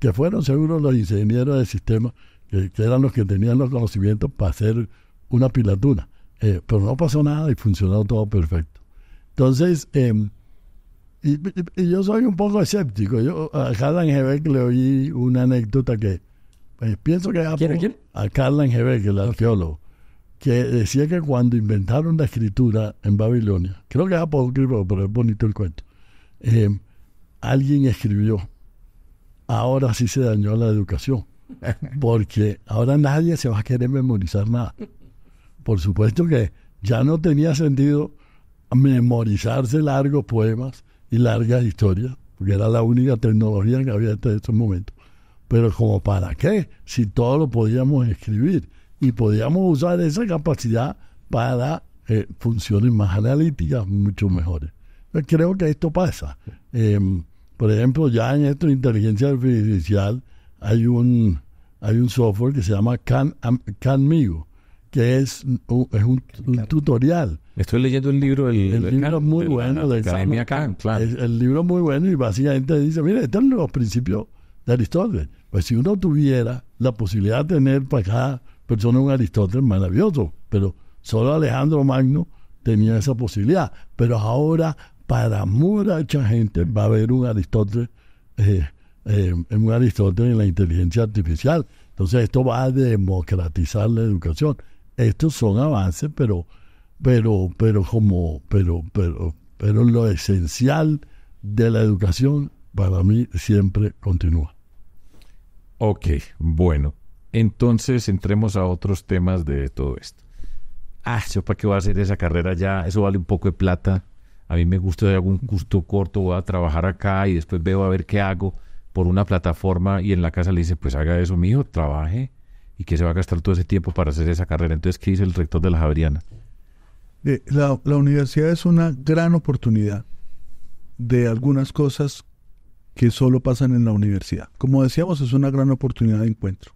Que fueron seguro los ingenieros del sistema, que, eran los que tenían los conocimientos para hacer una pilatuna eh, pero no pasó nada y funcionó todo perfecto. Entonces, em, y, yo soy un poco escéptico. Yo a Harlan Hebeck le oí una anécdota que eh, pienso que... a, ¿quién? a el arqueólogo que decía que cuando inventaron la escritura en Babilonia, creo que es apócrifo, pero es bonito el cuento, eh, alguien escribió, ahora sí se dañó la educación, *laughs* porque ahora nadie se va a querer memorizar nada. Por supuesto que ya no tenía sentido memorizarse largos poemas y largas historias, porque era la única tecnología que había hasta estos momentos. Pero como para qué, si todo lo podíamos escribir y podíamos usar esa capacidad para funciones más analíticas, mucho mejores. Pues creo que esto pasa. Em, por ejemplo, ya en esto de inteligencia artificial hay un, hay un software que se llama Can, Canmigo, que es, un, tutorial. Estoy leyendo el libro. El, libro muy bueno. De Academia el libro muy bueno y básicamente dice, mire, estos son los principios de Aristóteles. Pues si uno tuviera la posibilidad de tener para cada persona, un Aristóteles maravilloso, pero solo Alejandro Magno tenía esa posibilidad. Pero ahora, para mucha gente, va a haber un Aristóteles, eh, eh, un Aristóteles en la inteligencia artificial. Entonces, esto va a democratizar la educación. Estos son avances, pero, pero, pero como, pero, pero, pero lo esencial de la educación para mí siempre continúa. Ok, bueno, entonces entremos a otros temas de todo esto. Ah, yo para qué voy a hacer esa carrera ya, eso vale un poco de plata. A mí me gusta de algún gusto corto, voy a trabajar acá y después veo a ver qué hago por una plataforma y en la casa le dice, pues haga eso, hijo, trabaje y que se va a gastar todo ese tiempo para hacer esa carrera. Entonces, ¿qué dice el rector de la Javeriana? Eh, la universidad es una gran oportunidad de algunas cosas que solo pasan en la universidad. Como decíamos, es una gran oportunidad de encuentro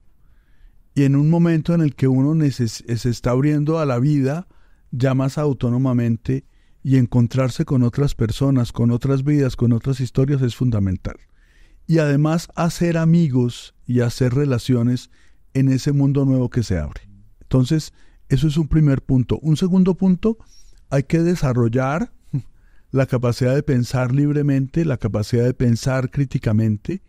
y en un momento en el que uno se está abriendo a la vida ya más autónomamente y encontrarse con otras personas, con otras vidas, con otras historias es fundamental. Y además hacer amigos y hacer relaciones en ese mundo nuevo que se abre. Entonces, eso es un primer punto. Un segundo punto, hay que desarrollar *laughs* la capacidad de pensar libremente, la capacidad de pensar críticamente,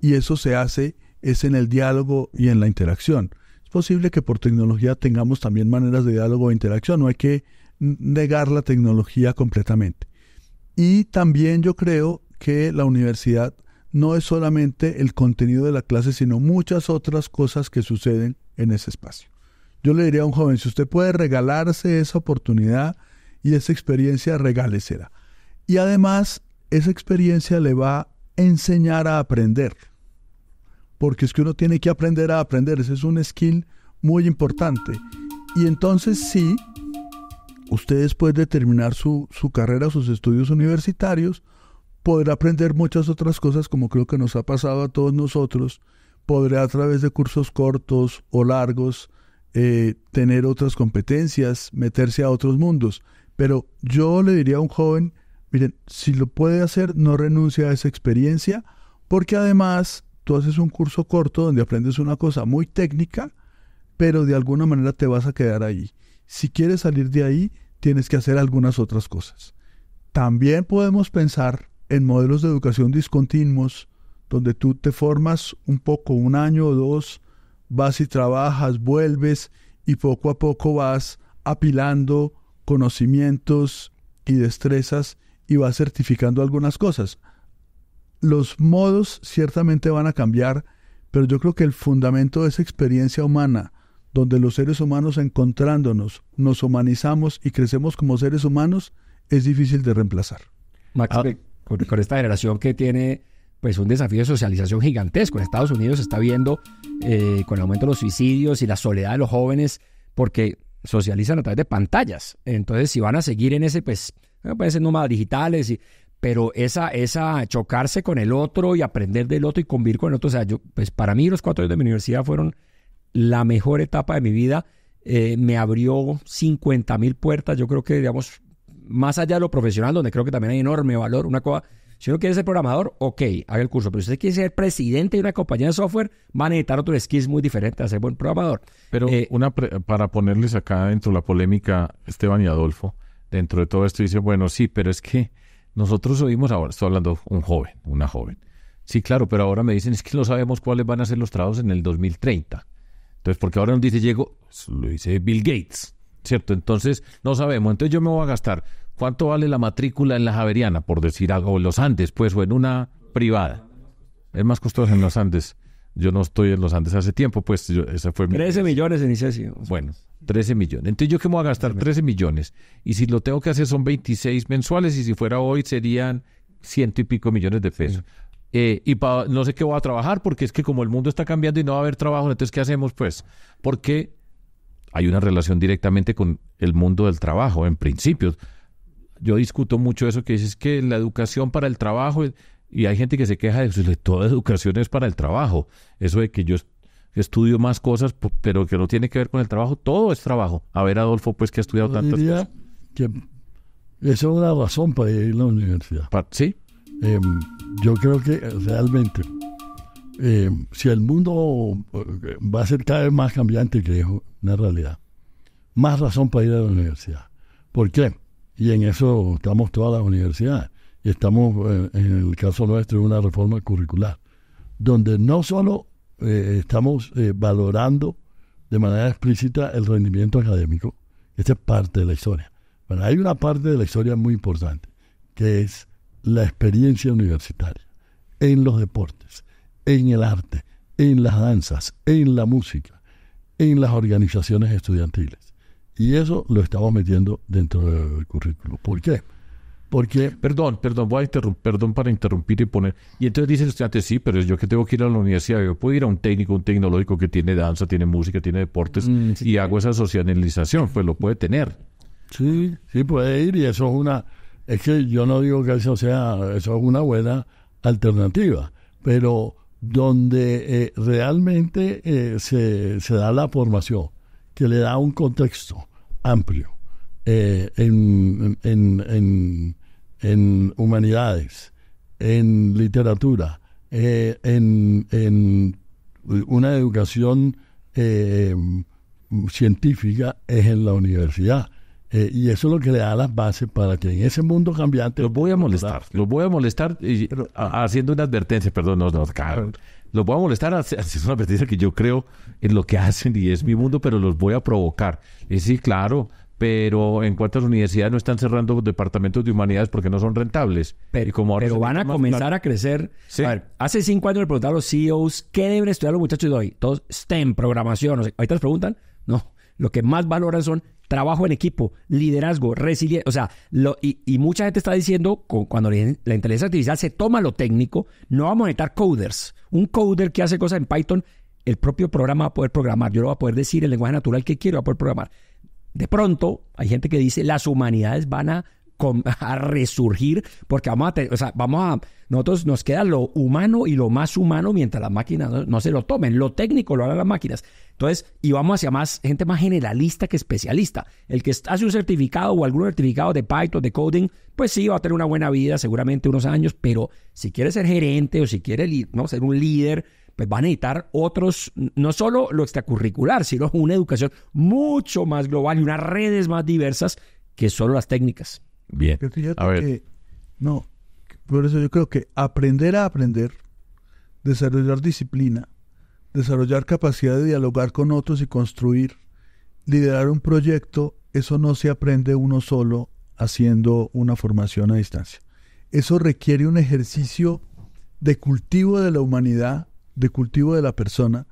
y eso se hace es en el diálogo y en la interacción. Es posible que por tecnología tengamos también maneras de diálogo e interacción, no hay que negar la tecnología completamente. Y también yo creo que la universidad no es solamente el contenido de la clase, sino muchas otras cosas que suceden en ese espacio. Yo le diría a un joven, si usted puede regalarse esa oportunidad y esa experiencia, regálesela. Y además, esa experiencia le va a enseñar a aprender porque es que uno tiene que aprender a aprender, ese es un skill muy importante. Y entonces sí, ...ustedes pueden determinar terminar su, carrera, sus estudios universitarios, podrá aprender muchas otras cosas como creo que nos ha pasado a todos nosotros, podrá a través de cursos cortos o largos eh, tener otras competencias, meterse a otros mundos. Pero yo le diría a un joven, miren, si lo puede hacer, no renuncia a esa experiencia, porque además tú haces un curso corto donde aprendes una cosa muy técnica, pero de alguna manera te vas a quedar ahí. Si quieres salir de ahí, tienes que hacer algunas otras cosas. También podemos pensar en modelos de educación discontinuos, donde tú te formas un poco, un año o dos, vas y trabajas, vuelves y poco a poco vas apilando conocimientos y destrezas y vas certificando algunas cosas los modos ciertamente van a cambiar, pero yo creo que el fundamento de esa experiencia humana, donde los seres humanos encontrándonos, nos humanizamos y crecemos como seres humanos, es difícil de reemplazar. Max, ah. con, esta generación que tiene pues un desafío de socialización gigantesco. En Estados Unidos se está viendo eh, con el aumento de los suicidios y la soledad de los jóvenes, porque socializan a través de pantallas. Entonces, si van a seguir en ese, pues, eh, pueden ser nómadas digitales y pero esa, esa chocarse con el otro y aprender del otro y convivir con el otro, o sea, yo, pues para mí los cuatro años de mi universidad fueron la mejor etapa de mi vida, eh, me abrió 50 mil puertas, yo creo que, digamos, más allá de lo profesional, donde creo que también hay enorme valor, una cosa, si uno quiere ser programador, ok, haga el curso, pero si usted quiere ser presidente de una compañía de software, va a necesitar otro skills muy diferente a ser buen programador. Pero eh, una para ponerles acá dentro la polémica, Esteban y Adolfo, dentro de todo esto dice, bueno, sí, pero es que nosotros oímos ahora, estoy hablando un joven, una joven. Sí, claro, pero ahora me dicen es que no sabemos cuáles van a ser los trabajos en el 2030. Entonces, porque ahora nos dice Diego, lo dice Bill Gates, ¿cierto? Entonces, no sabemos. Entonces yo me voy a gastar cuánto vale la matrícula en la Javeriana, por decir algo, en los Andes, pues, o en una privada. Es más costoso en los Andes. Yo no estoy en los Andes hace tiempo, pues esa fue 13 millones en ICESI. Bueno, 13 millones. Entonces, ¿yo qué me voy a gastar? 13 millones. Y si lo tengo que hacer son 26 mensuales y si fuera hoy serían ciento y pico millones de pesos. Eh, y no sé qué voy a trabajar porque es que como el mundo está cambiando y no va a haber trabajo, entonces ¿qué hacemos? Pues porque hay una relación directamente con el mundo del trabajo, en principio. Yo discuto mucho eso que dices que la educación para el trabajo, y hay gente que se queja de que *laughs* toda educación es para el trabajo. Eso de que yo estudio más cosas, pero que no tiene que ver con el trabajo, todo es trabajo. A ver, Adolfo, pues que ha estudiado tantos tantas Que eso es una razón para ir a la universidad. ¿Sí? Em, yo creo que realmente, em, si el mundo eh, va a ser cada vez más cambiante, creo, una realidad, más razón para ir a la universidad. ¿Por qué? Y en eso estamos todas las universidades estamos eh, en, el caso nuestro en una reforma curricular, donde no solo eh, estamos eh, valorando de manera explícita el rendimiento académico, esta es parte de la historia, hay una parte de la historia muy importante, que es la experiencia universitaria, en los deportes, en el arte, en las danzas, en la música, en las organizaciones estudiantiles. Y eso lo estamos metiendo dentro del currículo. ¿Por qué? Porque... Perdón, perdón, voy a interrumpir, perdón para interrumpir y poner. Y entonces dice el estudiante, sí, pero yo que tengo que ir a la universidad, yo puedo ir a un técnico, un tecnológico que tiene danza, tiene música, tiene deportes, mm, y hago esa socialización, pues lo puede tener. Sí, sí puede ir, y eso es una, es que yo no digo que eso sea, eso es una buena alternativa, pero donde eh, realmente eh, se, da la formación, que le da un contexto amplio. Eh, en, en, en humanidades, en literatura, eh, en, una educación eh, científica es en la universidad. Eh, y eso es lo que le da las bases para que en ese mundo cambiante... Los voy a molestar, los voy a molestar haciendo una advertencia, perdón, no, los voy a molestar haciendo una advertencia que yo creo en lo que hacen y es mi mundo, pero los voy a provocar. Y sí, claro, pero en cuántas universidades no están cerrando departamentos de humanidades porque no son rentables. Pero, como van a comenzar a crecer. hace cinco años le preguntaba a los CEOs qué deben estudiar los muchachos de hoy. Todos STEM, programación. ahorita les preguntan, no. Lo que más valoran son trabajo en equipo, liderazgo, resiliencia. O sea, lo, y, mucha gente está diciendo, cuando la inteligencia artificial se toma lo técnico, no va a monetar coders. Un coder que hace cosas en Python, el propio programa va a poder programar. Yo lo voy a poder decir el lenguaje natural que quiero, va a poder programar de pronto hay gente que dice las humanidades van a, *laughs* resurgir porque vamos a, tener, o sea, vamos a, nosotros nos queda lo humano y lo más humano mientras las máquinas no, se lo tomen, lo técnico lo harán las máquinas. Entonces, y vamos hacia más gente más generalista que especialista. El que hace un certificado o algún certificado de Python, de coding, pues sí, va a tener una buena vida, seguramente unos años, pero si quiere ser gerente o si quiere ¿no? ser un líder, pues van a necesitar otros, no solo lo extracurricular, sino una educación mucho más global y unas redes más diversas que solo las técnicas. Bien. A ver. no, por eso yo creo que aprender a aprender, desarrollar disciplina, desarrollar capacidad de dialogar con otros y construir, liderar un proyecto, eso no se aprende uno solo haciendo una formación a distancia. Eso requiere un ejercicio de cultivo de la humanidad de cultivo de la persona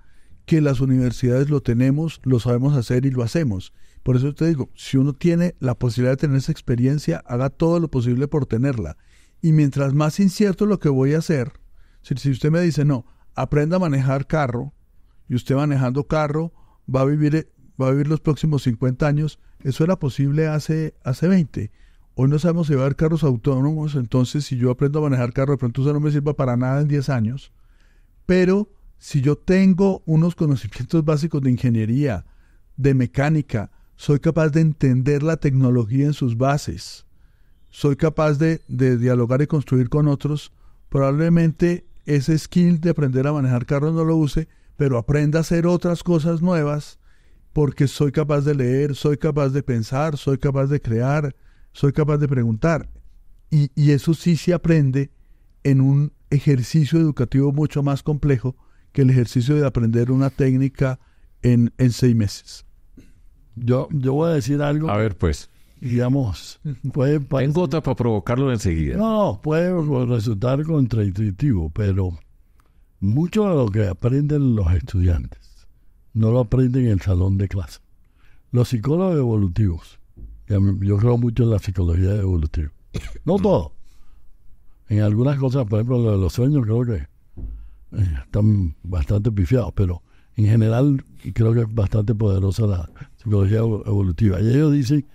que las universidades lo tenemos, lo sabemos hacer y lo hacemos. Por eso te digo, si uno tiene la posibilidad de tener esa experiencia, haga todo lo posible por tenerla. Y mientras más incierto lo que voy a hacer, si, usted me dice, no, aprenda a manejar carro, y usted manejando carro va a vivir, eh, va a vivir los próximos 50 años, eso era posible hace, hace 20. Hoy no sabemos si a carros autónomos, entonces si yo aprendo a manejar carro, de pronto eso no me sirva para nada en 10 años. Pero si yo tengo unos conocimientos básicos de ingeniería, de mecánica, soy capaz de entender la tecnología en sus bases, soy capaz de, dialogar y construir con otros, probablemente ese skill de aprender a manejar carros no lo use, pero aprenda a hacer otras cosas nuevas porque soy capaz de leer, soy capaz de pensar, soy capaz de crear, soy capaz de preguntar. y eso sí se aprende en un, ejercicio educativo mucho más complejo que el ejercicio de aprender una técnica en, en seis meses. Yo, yo voy a decir algo. A ver, pues. Digamos, puede para provocarlo enseguida. No, no, puede resultar contraintuitivo, pero mucho de lo que aprenden los estudiantes no lo aprenden en el salón de clase. Los psicólogos evolutivos, yo creo mucho en la psicología evolutiva, no mm. todo, en algunas cosas, por ejemplo, lo de los sueños, creo que eh, están bastante pifiados, pero en general creo que es bastante poderosa la psicología evolutiva. Y ellos dicen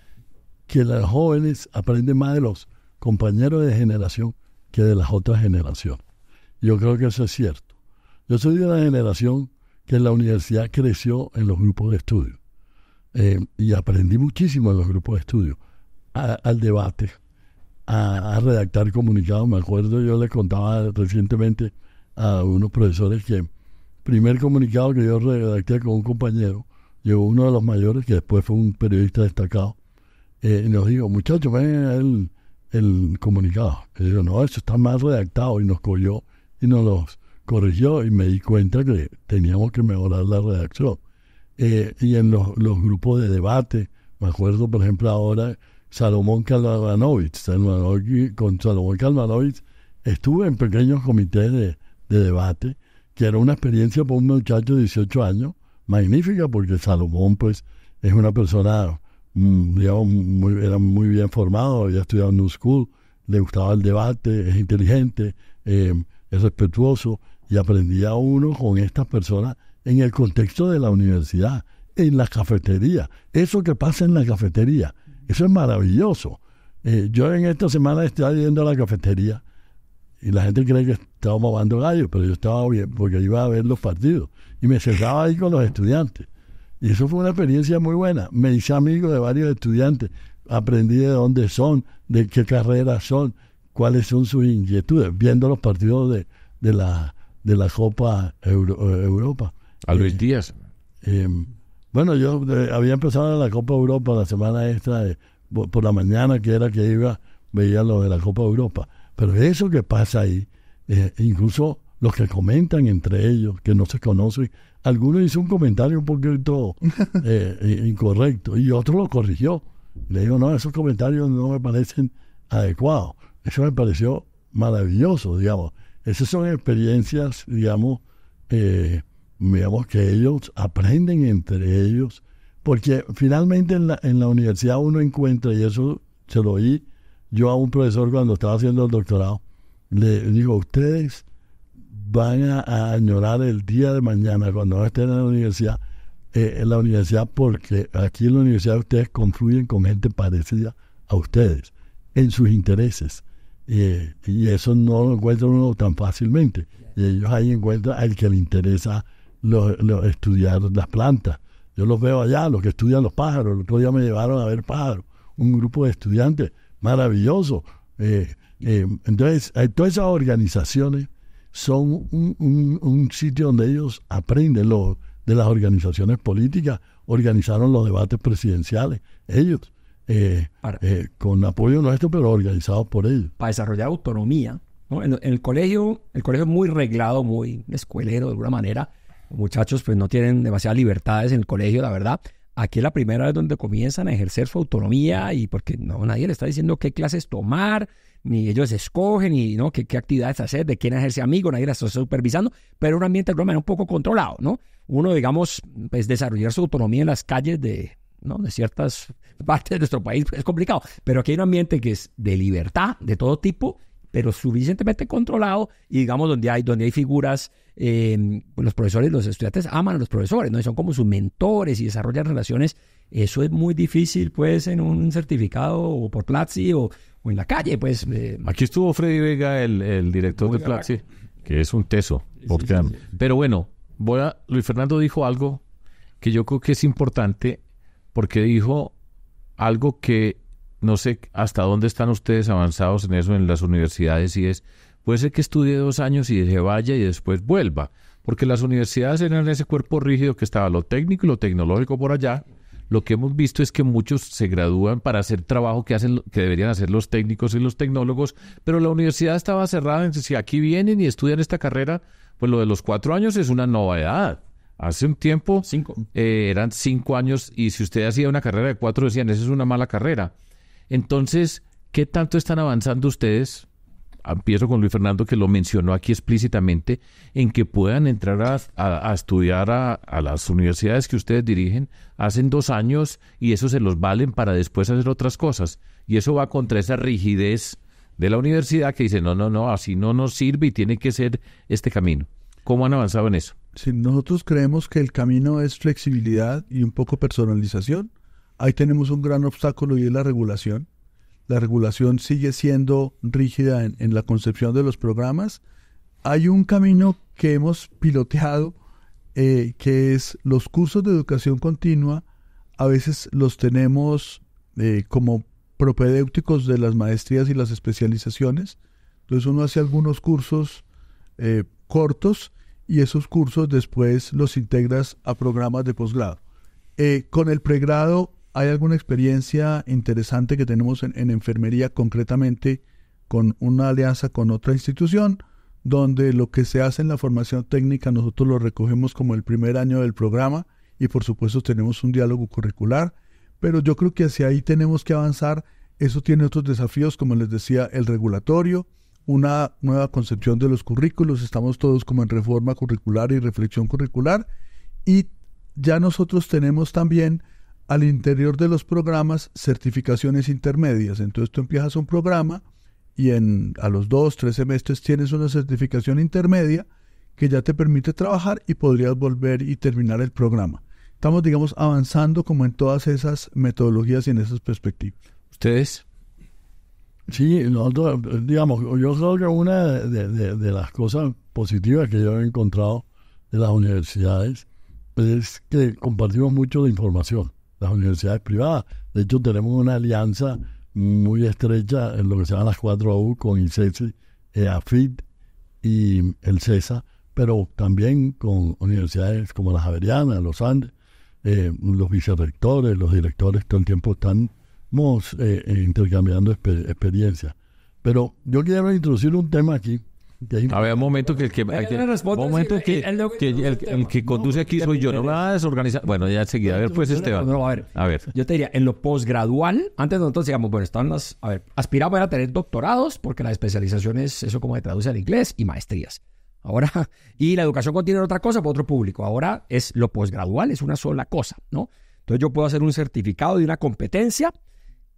que los jóvenes aprenden más de los compañeros de generación que de las otras generaciones. Yo creo que eso es cierto. Yo soy de la generación que en la universidad creció en los grupos de estudio. Eh, y aprendí muchísimo en los grupos de estudio, al debate, a, redactar comunicados. Me acuerdo, yo le contaba recientemente a unos profesores que primer comunicado que yo redacté con un compañero, llegó uno de los mayores, que después fue un periodista destacado, eh, y nos dijo, muchachos, ven el, comunicado. Y yo, no, eso está mal redactado, y nos cogió y nos los corrigió, y me di cuenta que teníamos que mejorar la redacción. Eh, y en los, grupos de debate, me acuerdo, por ejemplo, ahora Salomón Kalmanovich. con Salomón Kalmanovich estuve en pequeños comités de, debate, que era una experiencia para un muchacho de 18 años magnífica, porque Salomón pues es una persona, mm, era muy bien formado, había estudiado en New School, le gustaba el debate, es inteligente, eh, es respetuoso, y aprendía uno con estas personas en el contexto de la universidad, en la cafetería, eso que pasa en la cafetería eso es maravilloso. Eh, yo en esta semana estaba yendo a la cafetería y la gente cree que estaba movando gallo, pero yo estaba bien porque iba a ver los partidos y me cerraba ahí con los estudiantes. Y eso fue una experiencia muy buena. Me hice amigo de varios estudiantes, aprendí de dónde son, de qué carreras son, cuáles son sus inquietudes, viendo los partidos de, de la, de la Copa eh, Europa. a eh, Díaz. Eh, bueno, yo eh, había empezado la Copa Europa la semana extra, por, la mañana que era que iba, veía lo de la Copa Europa. Pero eso que pasa ahí, eh, incluso los que comentan entre ellos, que no se conocen, algunos hizo un comentario un poquito *laughs* eh, incorrecto y otro lo corrigió. Le digo, no, esos comentarios no me parecen adecuados. Eso me pareció maravilloso, digamos. Esas son experiencias, digamos, eh, vemos que ellos aprenden entre ellos, porque finalmente en la, en la universidad uno encuentra, y eso se lo oí yo a un profesor cuando estaba haciendo el doctorado, le digo, ustedes van a, añorar el día de mañana cuando estén en la universidad, eh, en la universidad, porque aquí en la universidad ustedes confluyen con gente parecida a ustedes, en sus intereses. Eh, y eso no lo encuentra uno tan fácilmente. Y ellos ahí encuentran al que le interesa los, estudiar las plantas. Yo los veo allá, los que estudian los pájaros. El otro día me llevaron a ver pájaros, un grupo de estudiantes maravilloso. Eh, eh, entonces, eh, todas esas organizaciones son un, sitio donde ellos aprenden de las organizaciones políticas, organizaron los debates presidenciales, ellos, con apoyo nuestro, pero organizados por ellos. Para desarrollar autonomía. el colegio, el colegio es muy reglado, muy escuelero de alguna manera, muchachos pues no tienen demasiadas libertades en el colegio, la verdad. Aquí es la primera vez donde comienzan a ejercer su autonomía y porque no, nadie le está diciendo qué clases tomar, ni ellos escogen, ni ¿no? qué, actividades hacer, de quién ejerce amigo, nadie las está supervisando, pero un ambiente de problema un poco controlado, ¿no? Uno, digamos, pues desarrollar su autonomía en las calles de, ¿no? de ciertas *laughs* partes de nuestro país es complicado, pero aquí hay un ambiente que es de libertad de todo tipo pero suficientemente controlado y digamos donde hay, donde hay figuras, eh, pues los profesores, los estudiantes aman a los profesores, ¿no? son como sus mentores y desarrollan relaciones. Eso es muy difícil, pues, en un certificado o por Platzi o, en la calle, pues. Eh. Aquí estuvo Freddy Vega, el, director de Platzi, que es un teso. Pero bueno, voy Luis Fernando dijo algo que yo creo que es importante porque dijo algo que no sé hasta dónde están ustedes avanzados en eso en las universidades y es, puede ser que estudie dos años y se vaya y después vuelva, porque las universidades eran ese cuerpo rígido que estaba lo técnico y lo tecnológico por allá. Lo que hemos visto es que muchos se gradúan para hacer trabajo que hacen que deberían hacer los técnicos y los tecnólogos, pero la universidad estaba cerrada. Entonces, si aquí vienen y estudian esta carrera, pues lo de los cuatro años es una novedad. Hace un tiempo cinco. Eh, eran cinco años y si usted hacía una carrera de cuatro decían, esa es una mala carrera. Entonces, ¿qué tanto están avanzando ustedes? Empiezo con Luis Fernando, que lo mencionó aquí explícitamente, en que puedan entrar a, estudiar a, las universidades que ustedes dirigen, hacen dos años y eso se los valen para después hacer otras cosas. Y eso va contra esa rigidez de la universidad que dice, no, no, no, así no nos sirve y tiene que ser este camino. ¿Cómo han avanzado en eso? Sí, nosotros creemos que el camino es flexibilidad y un poco personalización. Ahí tenemos un gran obstáculo y es la regulación. La regulación sigue siendo rígida en, la concepción de los programas. Hay un camino que hemos piloteado, eh, que es los cursos de educación continua, a veces los tenemos eh, como propedéuticos de las maestrías y las especializaciones. Entonces uno hace algunos cursos eh, cortos y esos cursos después los integras a programas de posgrado. con el pregrado ¿Hay alguna experiencia interesante que tenemos en, enfermería concretamente con una alianza con otra institución? donde lo que se hace en la formación técnica nosotros lo recogemos como el primer año del programa y por supuesto tenemos un diálogo curricular, pero yo creo que hacia ahí tenemos que avanzar. Eso tiene otros desafíos, como les decía, el regulatorio, una nueva concepción de los currículos, estamos todos como en reforma curricular y reflexión curricular, y ya nosotros tenemos también al interior de los programas certificaciones intermedias. Entonces tú empiezas un programa y en, a los dos, tres semestres tienes una certificación intermedia que ya te permite trabajar y podrías volver y terminar el programa. Estamos, digamos, avanzando como en todas esas metodologías y en esas perspectivas. ¿Ustedes? Sí, digamos, yo creo que una de, de las cosas positivas que yo he encontrado de las universidades es que compartimos mucho de información las universidades privadas. De hecho, tenemos una alianza muy estrecha en lo que se llama las 4U con ICESI, EAFIT eh, y el CESA, pero también con universidades como la Javeriana, los Andes, eh, los vicerrectores, los directores, todo el tiempo estamos eh, intercambiando experiencias. Pero yo quiero introducir un tema aquí ver, un momento que el que, el, que conduce aquí soy yo, no a desorganizar. Bueno, ya enseguida. A ver, pues Esteban. a ver, Yo te diría, en lo posgradual, antes nosotros digamos, bueno, están las, a ver, aspiraba a tener doctorados, porque la especialización es eso como se traduce al inglés, y maestrías. Ahora, y la educación contiene otra cosa para otro público. Ahora es lo posgradual, es una sola cosa, ¿no? Entonces yo puedo hacer un certificado de una competencia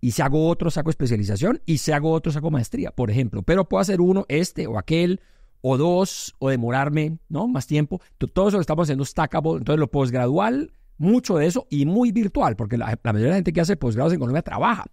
y si hago otro, saco especialización y si hago otro, saco maestría, por ejemplo. Pero puedo hacer uno, este o aquel, o dos, o demorarme, ¿no? Más tiempo. Todo eso lo estamos haciendo stackable, entonces lo posgradual, mucho de eso y muy virtual, porque la, mayoría de la gente que hace posgrados en Colombia trabaja.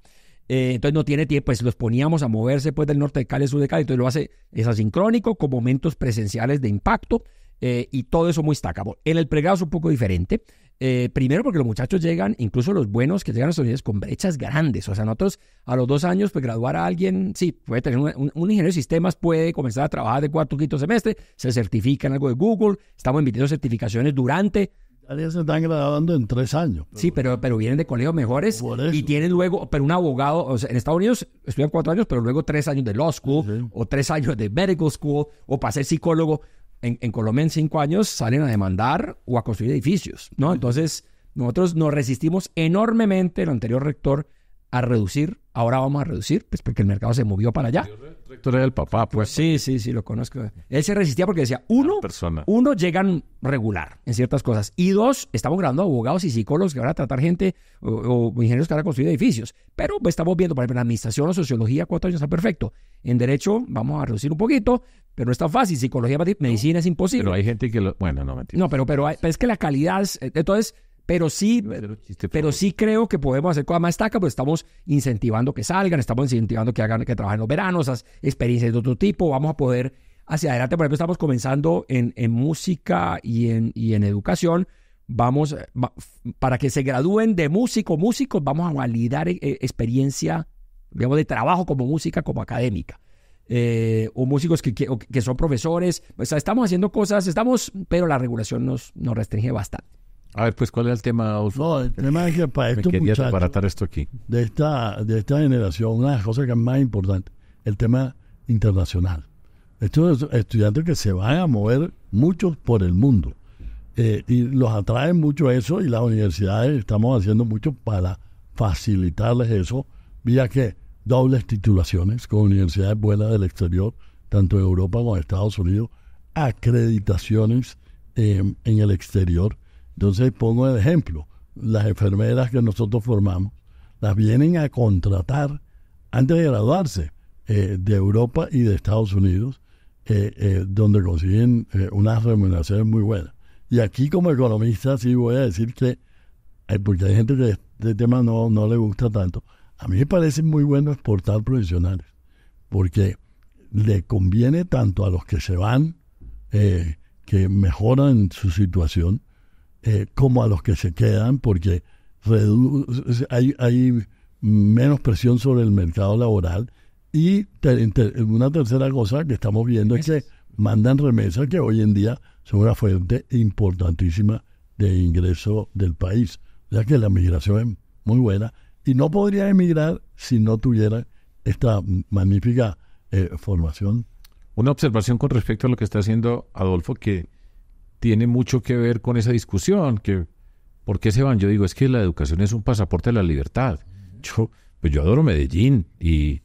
Eh, entonces no tiene tiempo, pues los poníamos a moverse pues del norte de Cali al sur de Cali, entonces lo hace es asincrónico con momentos presenciales de impacto eh, y todo eso muy stackable. En el pregrado es un poco diferente. Eh, primero porque los muchachos llegan, incluso los buenos que llegan a Estados Unidos, con brechas grandes. O sea, nosotros a los dos años, pues graduar a alguien, sí, puede tener un, ingeniero de sistemas, puede comenzar a trabajar de cuarto o quinto semestre, se certifica en algo de Google, estamos emitiendo certificaciones durante se están graduando en tres años. sí, pero, pero vienen de colegios mejores y tienen luego, pero un abogado, o sea, en Estados Unidos estudian cuatro años, pero luego tres años de law school o tres años de medical school o para ser psicólogo en, Colombia en cinco años salen a demandar o a construir edificios, ¿no? Entonces, nosotros nos resistimos enormemente, el anterior rector, a reducir. Ahora vamos a reducir, pues porque el mercado se movió para allá era el papá, pues. Sí, sí, sí, lo conozco. Él se resistía porque decía, uno, uno llegan regular en ciertas cosas. Y dos, estamos grabando abogados y psicólogos que van a tratar gente o, ingenieros que van a construir edificios. Pero pues, estamos viendo, por ejemplo, administración o sociología, cuatro años está perfecto. En derecho vamos a reducir un poquito, pero no está fácil. Psicología, medicina es imposible. Pero hay gente que lo... Bueno, no, mentira. No, pero, pero pues, es que la calidad... Es, entonces... Pero sí, pero sí creo que podemos hacer cosas más estaca, pues estamos incentivando que salgan, estamos incentivando que hagan, que trabajen los veranos, experiencias de otro tipo, vamos a poder hacia adelante, por ejemplo, estamos comenzando en, música y en, educación, vamos, para que se gradúen de músico, músicos, vamos a validar eh, experiencia, digamos, de trabajo como música, como académica. Eh, o músicos que, son profesores, o sea, estamos haciendo cosas, estamos, pero la regulación nos restringe bastante. A ver, pues, ¿cuál es el tema? No, el tema es que para estos muchachos esto aquí. De, esta, de esta generación, una de las cosas que es más importante, el tema internacional. Estos estudiantes que se van a mover muchos por el mundo. Eh, y los atrae mucho eso y las universidades estamos haciendo mucho para facilitarles eso, vía que dobles titulaciones con universidades buenas del exterior, tanto en Europa como en Estados Unidos, acreditaciones eh, en el exterior entonces pongo el ejemplo, las enfermeras que nosotros formamos, las vienen a contratar antes de graduarse eh, de Europa y de Estados Unidos, eh, eh, donde consiguen unas remuneraciones muy buenas. Y aquí como economista sí voy a decir que, porque hay gente que este tema no, no le gusta tanto, a mí me parece muy bueno exportar profesionales, porque le conviene tanto a los que se van, que mejoran su situación, eh, como a los que se quedan, porque hay, hay, menos presión sobre el mercado laboral. Y una tercera cosa que estamos viendo es que mandan remesas que hoy en día son una fuente importantísima de ingreso del país, ya que la migración es muy buena y no podría emigrar si no tuviera esta magnífica eh, formación. Una observación con respecto a lo que está haciendo Adolfo, que tiene mucho que ver con esa discusión, que ¿por qué se van? Yo digo, es que la educación es un pasaporte a la libertad. Yo, pues yo adoro Medellín, y,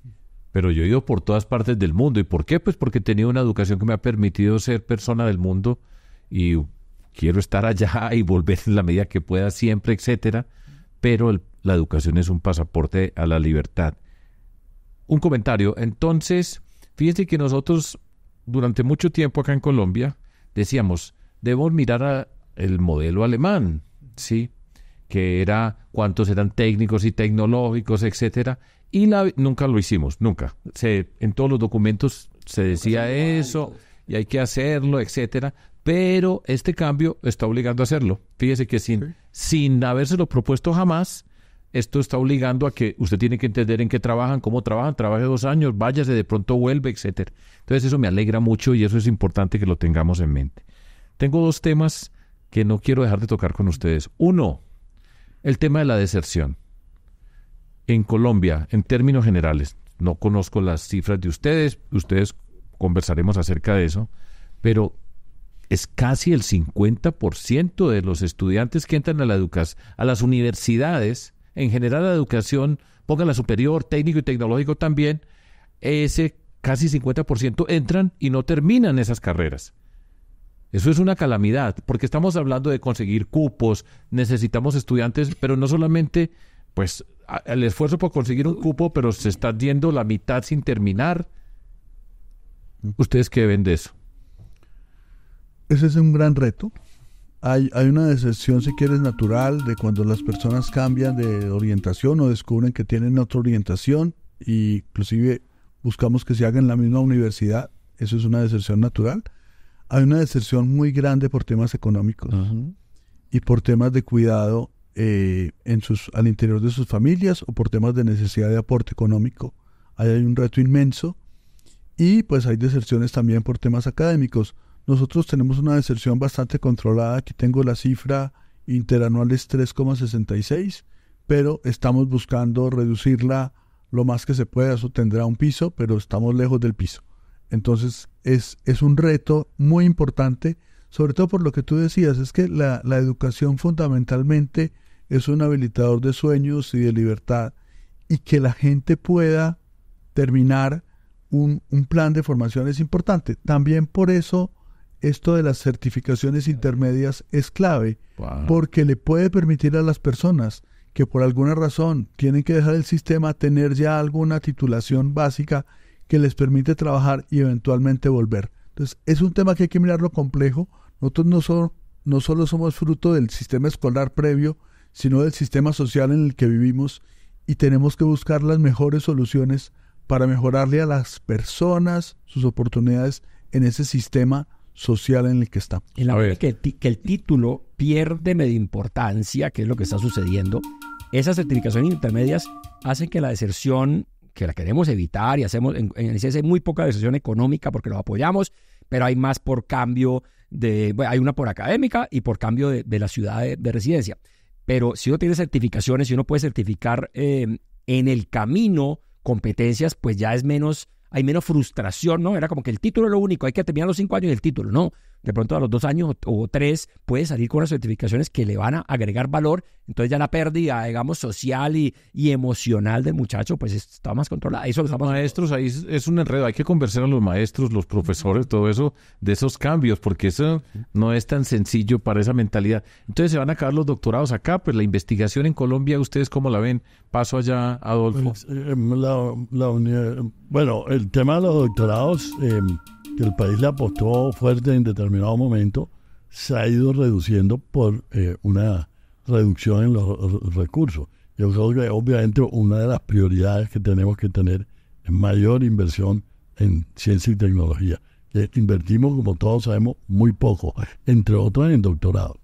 pero yo he ido por todas partes del mundo. ¿Y por qué? Pues porque he tenido una educación que me ha permitido ser persona del mundo y quiero estar allá *laughs* y volver en la medida que pueda siempre, etcétera. Pero la educación es un pasaporte a la libertad. Un comentario. Entonces, fíjense que nosotros durante mucho tiempo acá en Colombia decíamos, debemos mirar a el modelo alemán, ¿sí? que era cuántos eran técnicos y tecnológicos, etcétera, y la, nunca lo hicimos, nunca. Se, en todos los documentos se decía eso pues. y hay que hacerlo, etcétera, pero este cambio está obligando a hacerlo. Fíjese que sin, sin habérselo propuesto jamás, esto está obligando a que usted tiene que entender en qué trabajan, cómo trabajan, trabaje dos años, váyase, de pronto vuelve, etcétera. Entonces eso me alegra mucho y eso es importante que lo tengamos en mente. Tengo dos temas que no quiero dejar de tocar con ustedes. Uno, el tema de la deserción. En Colombia, en términos generales, no conozco las cifras de ustedes, ustedes conversaremos acerca de eso, pero es casi el 50% de los estudiantes que entran a, la educa a las universidades, en general la educación, ponga la superior, técnico y tecnológico también, ese casi 50% entran y no terminan esas carreras. Eso es una calamidad, porque estamos hablando de conseguir cupos, necesitamos estudiantes, pero no solamente pues el esfuerzo por conseguir un cupo, pero se está yendo la mitad sin terminar. ¿Ustedes qué ven de eso? Ese es un gran reto. Hay, hay, una deserción si quieres, natural de cuando las personas cambian de orientación o descubren que tienen otra orientación y inclusive buscamos que se haga en la misma universidad. Eso es una deserción natural hay una deserción muy grande por temas económicos y por temas de cuidado eh, en sus, al interior de sus familias o por temas de necesidad de aporte económico. Ahí hay un reto inmenso y pues hay deserciones también por temas académicos. Nosotros tenemos una deserción bastante controlada, aquí tengo la cifra interanual es 3,66, pero estamos buscando reducirla lo más que se pueda, eso tendrá un piso, pero estamos lejos del piso. Entonces es, es un reto muy importante, sobre todo por lo que tú decías, es que la, la educación fundamentalmente es un habilitador de sueños y de libertad y que la gente pueda terminar un, un, plan de formación es importante. También por eso esto de las certificaciones intermedias es clave, porque le puede permitir a las personas que por alguna razón tienen que dejar el sistema tener ya alguna titulación básica que les permite trabajar y eventualmente volver. Entonces, es un tema que hay que mirarlo complejo. Nosotros no, no solo somos fruto del sistema escolar previo, sino del sistema social en el que vivimos y tenemos que buscar las mejores soluciones para mejorarle a las personas sus oportunidades en ese sistema social en el que estamos. En la que, que el título pierde de importancia, que es lo que está sucediendo, esas certificaciones intermedias hacen que la deserción que la queremos evitar y hacemos en, ese ICS muy poca decisión económica porque lo apoyamos, pero hay más por cambio de, hay una por académica y por cambio de, la ciudad de, residencia. Pero si uno tiene certificaciones, si uno puede certificar eh, en el camino competencias, pues ya es menos, hay menos frustración, ¿no? Era como que el título es lo único, hay que terminar los cinco años el título, ¿no? de pronto a los dos años o, tres puede salir con las certificaciones que le van a agregar valor, entonces ya la pérdida, digamos, social y, emocional del muchacho, pues está más controlada. Eso los maestros, ahí es, un enredo, hay que conversar a los maestros, los profesores, todo eso, de esos cambios, porque eso no es tan sencillo para esa mentalidad. Entonces se van a acabar los doctorados acá, pues la investigación en Colombia, ¿ustedes cómo la ven? Paso allá, Adolfo. Pues, eh, la, bueno, el tema de los doctorados... Eh, que el país le apostó fuerte en determinado momento, se ha ido reduciendo por eh, una reducción en los recursos. Yo creo que obviamente una de las prioridades que tenemos que tener es mayor inversión en ciencia y tecnología. invertimos, como todos sabemos, muy poco, entre otros en el doctorado,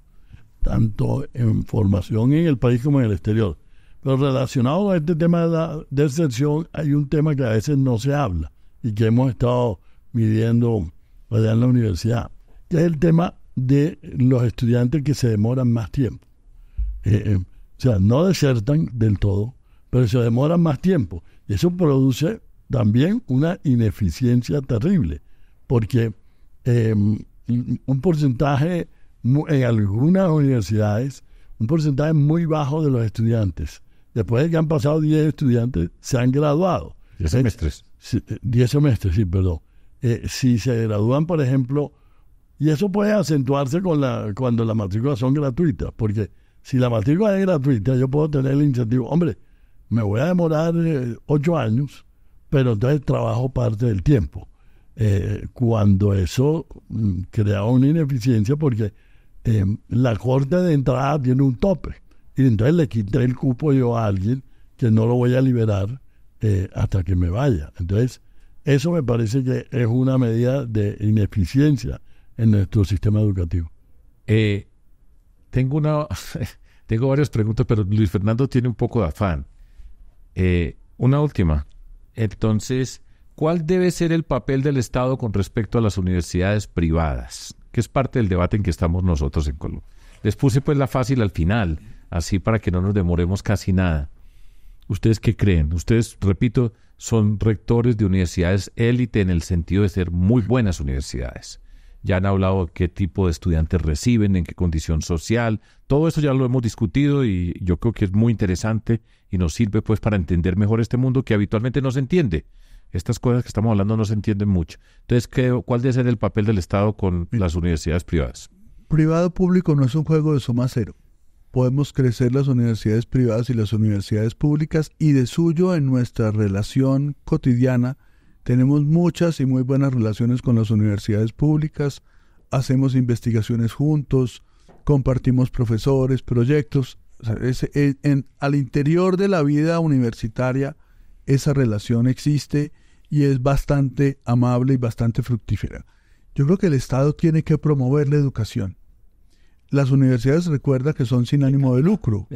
tanto en formación en el país como en el exterior. Pero relacionado a este tema de la deserción, hay un tema que a veces no se habla y que hemos estado midiendo allá en la universidad, que es el tema de los estudiantes que se demoran más tiempo. Eh, eh, o sea, no desertan del todo, pero se demoran más tiempo. Y Eso produce también una ineficiencia terrible, porque eh, un porcentaje en algunas universidades, un porcentaje muy bajo de los estudiantes, después de que han pasado 10 estudiantes, se han graduado. 10 semestres. 10 semestres, sí, perdón. Eh, si se gradúan, por ejemplo, y eso puede acentuarse con la, cuando las matrículas son gratuitas, porque si la matrícula es gratuita, yo puedo tener el incentivo, hombre, me voy a demorar eh, ocho años, pero entonces trabajo parte del tiempo. Eh, cuando eso mm, crea una ineficiencia, porque em, la corte de entrada tiene un tope, y entonces le quité el cupo yo a alguien que no lo voy a liberar hasta que me vaya. Entonces, eso me parece que es una medida de ineficiencia en nuestro sistema educativo. Eh, tengo una, *laughs* tengo varias preguntas, pero Luis Fernando tiene un poco de afán. Eh, una última. Entonces, ¿cuál debe ser el papel del Estado con respecto a las universidades privadas? Que es parte del debate en que estamos nosotros en Colombia. Les puse pues la fácil al final, así para que no nos demoremos casi nada. ¿Ustedes qué creen? Ustedes, repito, son rectores de universidades élite en el sentido de ser muy buenas universidades. Ya han hablado qué tipo de estudiantes reciben, en qué condición social. Todo eso ya lo hemos discutido y yo creo que es muy interesante y nos sirve pues para entender mejor este mundo que habitualmente no se entiende. Estas cosas que estamos hablando no se entienden mucho. Entonces, ¿cuál debe ser el papel del Estado con las universidades privadas? Privado-público no es un juego de suma cero podemos crecer las universidades privadas y las universidades públicas y de suyo en nuestra relación cotidiana tenemos muchas y muy buenas relaciones con las universidades públicas, hacemos investigaciones juntos, compartimos profesores, proyectos. E, al interior de la vida universitaria esa relación existe y es bastante amable y bastante fructífera. Yo creo que el Estado tiene que promover la educación las universidades recuerda que son sin ánimo de lucro.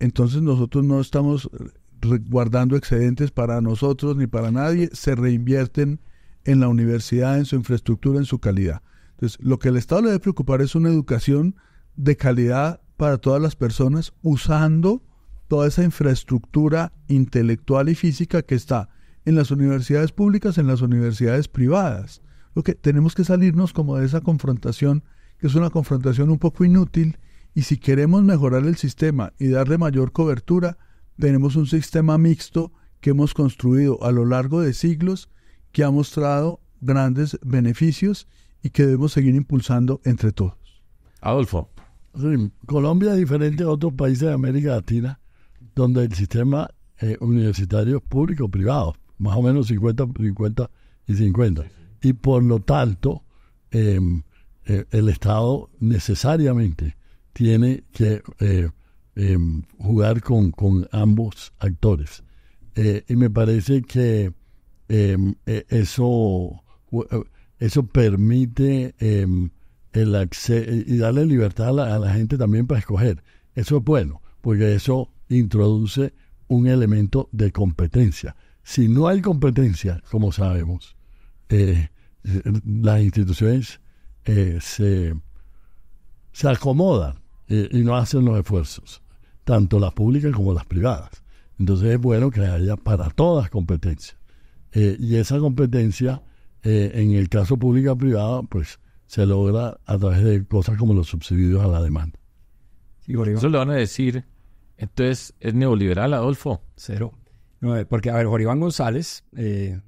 Entonces nosotros no estamos guardando excedentes para nosotros ni para nadie, se reinvierten en la universidad, en su infraestructura, en su calidad. Entonces, lo que el Estado le debe preocupar es una educación de calidad para todas las personas usando toda esa infraestructura intelectual y física que está en las universidades públicas, en las universidades privadas. Lo que tenemos que salirnos como de esa confrontación que es una confrontación un poco inútil y si queremos mejorar el sistema y darle mayor cobertura, tenemos un sistema mixto que hemos construido a lo largo de siglos que ha mostrado grandes beneficios y que debemos seguir impulsando entre todos. Adolfo. Colombia es diferente a otros países de América Latina, donde el sistema eh, universitario es público-privado, más o menos 50, 50 y 50. Y por lo tanto, eh, eh, el Estado necesariamente tiene que eh, em, jugar con, ambos actores. Eh, y me parece que em, e, eso, eso permite em, el acceso y darle libertad a la, gente también para escoger. Eso es bueno, porque eso introduce un elemento de competencia. Si no hay competencia, como sabemos, las instituciones eh, se, se acomodan eh, y no hacen los esfuerzos, tanto las públicas como las privadas. Entonces es bueno que haya para todas competencias eh, y esa competencia, en el caso pública-privada, pues se logra a través de cosas como los subsidios a la demanda. Eso le van a decir, entonces, ¿es neoliberal, Adolfo? Cero. porque, a ver, Joribán González,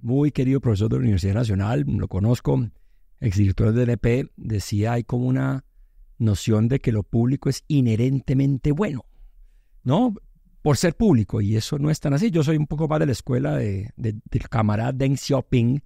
muy querido profesor de la Universidad Nacional, lo conozco, exdirector del DP e decía, hay como una noción de que lo público es inherentemente bueno, ¿no? Por ser público, y eso no es tan así. Yo soy un poco más de la escuela de, del camarada Deng Xiaoping,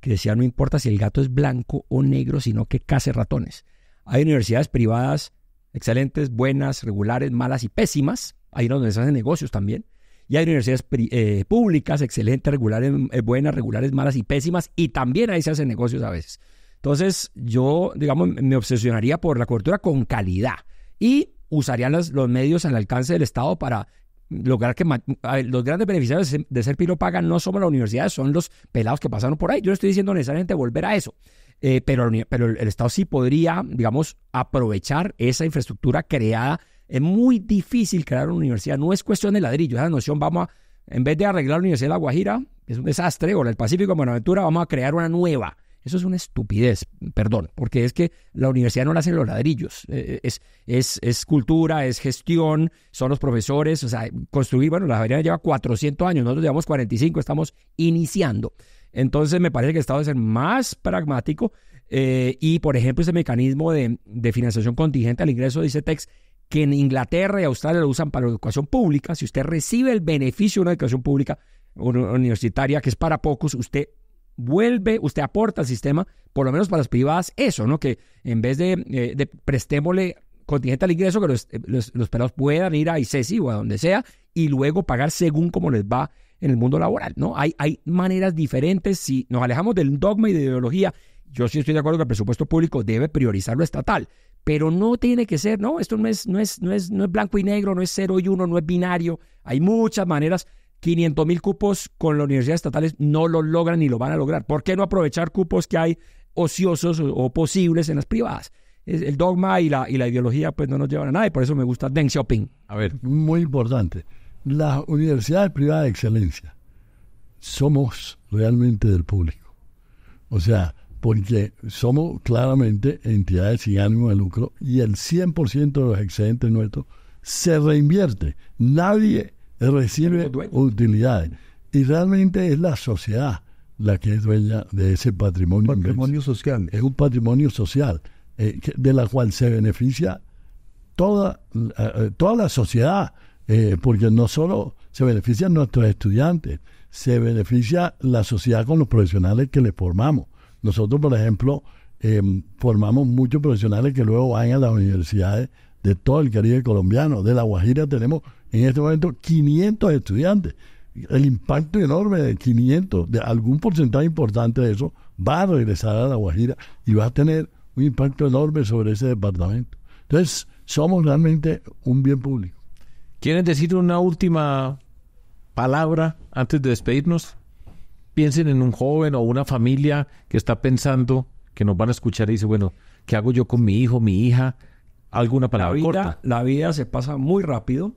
que decía, no importa si el gato es blanco o negro, sino que case ratones. Hay universidades privadas excelentes, buenas, regulares, malas y pésimas. Hay es donde se hacen negocios también. Y hay universidades eh, públicas excelentes, regulares, eh, buenas, regulares, malas y pésimas. Y también ahí se hacen negocios a veces. Entonces, yo, digamos, me obsesionaría por la cobertura con calidad y usarían los, medios al alcance del Estado para lograr que los grandes beneficiarios de ser pilo paga no somos las universidades, son los pelados que pasaron por ahí. Yo no estoy diciendo necesariamente volver a eso, eh, pero, el, Estado sí podría, digamos, aprovechar esa infraestructura creada. Es muy difícil crear una universidad, no es cuestión de ladrillo, esa noción vamos a, en vez de arreglar la Universidad de La Guajira, es un desastre, o la Pacífico de Buenaventura, vamos a crear una nueva eso es una estupidez, perdón, porque es que la universidad no la hacen los ladrillos. Eh, eh, es, es, cultura, es gestión, son los profesores. O sea, construir, bueno, la universidad lleva 400 años, nosotros llevamos 45, estamos iniciando. Entonces, me parece que el Estado debe ser más pragmático. Eh, y, por ejemplo, ese mecanismo de, de financiación contingente al ingreso, dice Tex, que en Inglaterra y Australia lo usan para la educación pública. Si usted recibe el beneficio de una educación pública universitaria, que es para pocos, usted vuelve, usted aporta al sistema, por lo menos para las privadas, eso, ¿no? Que en vez de, eh, prestémosle contingente al ingreso, que los, eh, los, pelados puedan ir a ICESI o a donde sea y luego pagar según como les va en el mundo laboral, ¿no? Hay, hay maneras diferentes. Si nos alejamos del dogma y de ideología, yo sí estoy de acuerdo que el presupuesto público debe priorizar lo estatal, pero no tiene que ser, no, esto no es, no es, no es, no es blanco y negro, no es cero y uno, no es binario. Hay muchas maneras 500.000 mil cupos con las universidades estatales no lo logran ni lo van a lograr. ¿Por qué no aprovechar cupos que hay ociosos o, posibles en las privadas? el dogma y la, y la ideología pues no nos llevan a nada y por eso me gusta Deng Xiaoping. A ver. Muy importante. Las universidades privadas de excelencia somos realmente del público. O sea, porque somos claramente entidades sin ánimo de lucro y el 100% de los excedentes nuestros se reinvierte. Nadie recibe utilidades. Y realmente es la sociedad la que es dueña de ese patrimonio. Patrimonio social. Es un patrimonio social eh, de la cual se beneficia toda, eh, eh, toda la sociedad, porque no solo se benefician nuestros estudiantes, se beneficia la sociedad con los profesionales que le formamos. Nosotros, por ejemplo, em, formamos muchos profesionales que luego van a las universidades de todo el Caribe colombiano. De La Guajira tenemos en este momento 500 estudiantes. El impacto enorme de 500, de algún porcentaje importante de eso, va a regresar a La Guajira y va a tener un impacto enorme sobre ese departamento. Entonces, somos realmente un bien público. ¿Quieren decir una última palabra antes de despedirnos? Piensen en un joven o una familia que está pensando, que nos van a escuchar y dice, bueno, ¿qué hago yo con mi hijo, mi hija? Alguna palabra corta. La vida se pasa muy rápido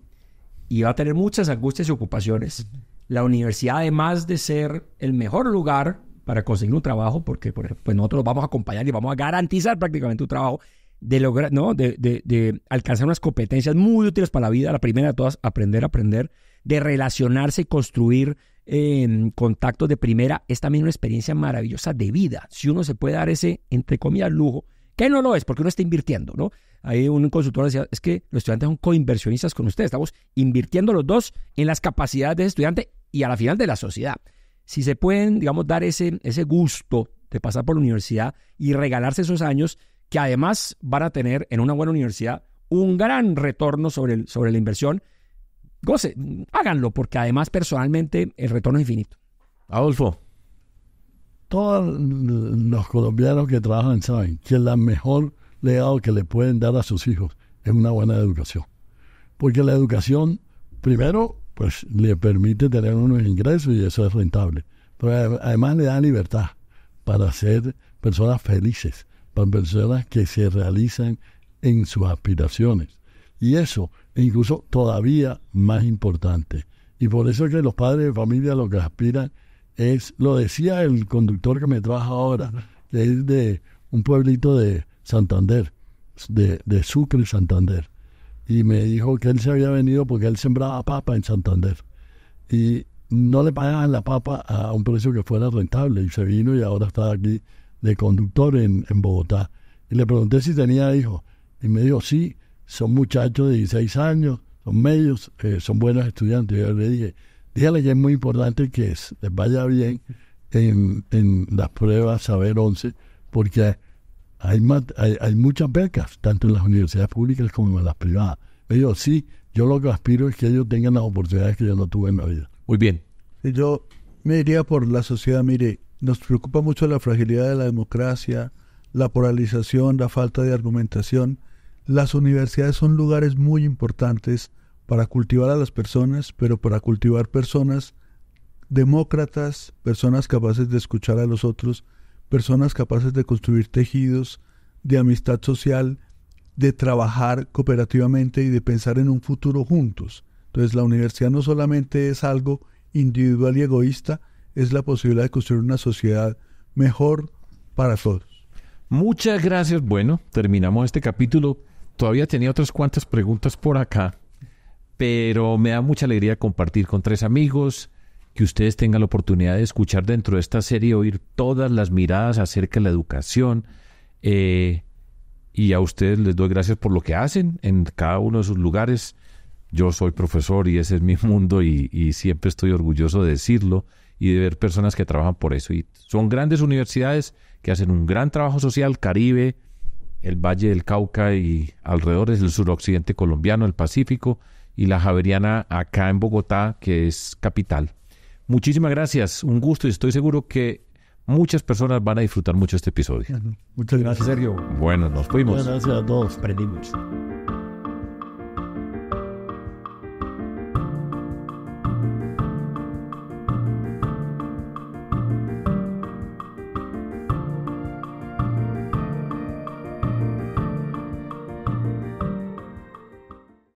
y va a tener muchas angustias y ocupaciones. La universidad, además de ser el mejor lugar para conseguir un trabajo, porque pues, nosotros vamos a acompañar y vamos a garantizar prácticamente un trabajo, de, lograr, ¿no? de, alcanzar unas competencias muy útiles para la vida. La primera de todas, aprender, aprender, de relacionarse y construir eh, contactos de primera. Es también una experiencia maravillosa de vida. Si uno se puede dar ese, entre comillas, lujo, que no lo es, porque uno está invirtiendo, ¿no? ahí un consultor decía, es que los estudiantes son coinversionistas con ustedes, estamos invirtiendo los dos en las capacidades de ese estudiante y a la final de la sociedad. Si se pueden, digamos, dar ese, ese gusto de pasar por la universidad y regalarse esos años que además van a tener en una buena universidad un gran retorno sobre, el, sobre la inversión, goce, háganlo, porque además personalmente el retorno es infinito. Adolfo. Todos los colombianos que trabajan saben que la mejor legado que le pueden dar a sus hijos es una buena educación. Porque la educación, primero, pues le permite tener unos ingresos y eso es rentable. Pero además le da libertad para ser personas felices, para personas que se realizan en sus aspiraciones. Y eso incluso todavía más importante. Y por eso es que los padres de familia lo que aspiran es, lo decía el conductor que me trabaja ahora, que es de un pueblito de Santander, de, de Sucre, Santander. Y me dijo que él se había venido porque él sembraba papa en Santander. Y no le pagaban la papa a un precio que fuera rentable. Y se vino y ahora está aquí de conductor en, en Bogotá. Y le pregunté si tenía hijos. Y me dijo, sí, son muchachos de 16 años, son medios, eh, son buenos estudiantes. Y yo le dije, dígale que es muy importante que les vaya bien en, en las pruebas Saber once, porque hay, hay, muchas becas, tanto en las universidades públicas como en las privadas. ellos sí, yo lo que aspiro es que ellos tengan las oportunidades que yo no tuve en la vida. Muy bien. yo me diría por la sociedad, mire, nos preocupa mucho la fragilidad de la democracia, la polarización, la falta de argumentación. Las universidades son lugares muy importantes para cultivar a las personas, pero para cultivar personas demócratas, personas capaces de escuchar a los otros, personas capaces de construir tejidos de amistad social, de trabajar cooperativamente y de pensar en un futuro juntos. Entonces la universidad no solamente es algo individual y egoísta, es la posibilidad de construir una sociedad mejor para todos. Muchas gracias. Bueno, terminamos este capítulo. Todavía tenía otras cuantas preguntas por acá, pero me da mucha alegría compartir con tres amigos que ustedes tengan la oportunidad de escuchar dentro de esta serie, oír todas las miradas acerca de la educación. Eh, y a ustedes les doy gracias por lo que hacen en cada uno de sus lugares. Yo soy profesor y ese es mi *laughs* mundo y, siempre estoy orgulloso de decirlo y de ver personas que trabajan por eso. Y son grandes universidades que hacen un gran trabajo social, Caribe, el Valle del Cauca y alrededores del suroccidente colombiano, el Pacífico y la Javeriana acá en Bogotá, que es capital. Muchísimas gracias, un gusto y estoy seguro que muchas personas van a disfrutar mucho este episodio. Muchas gracias, Sergio. Bueno, nos fuimos. gracias a todos, aprendimos.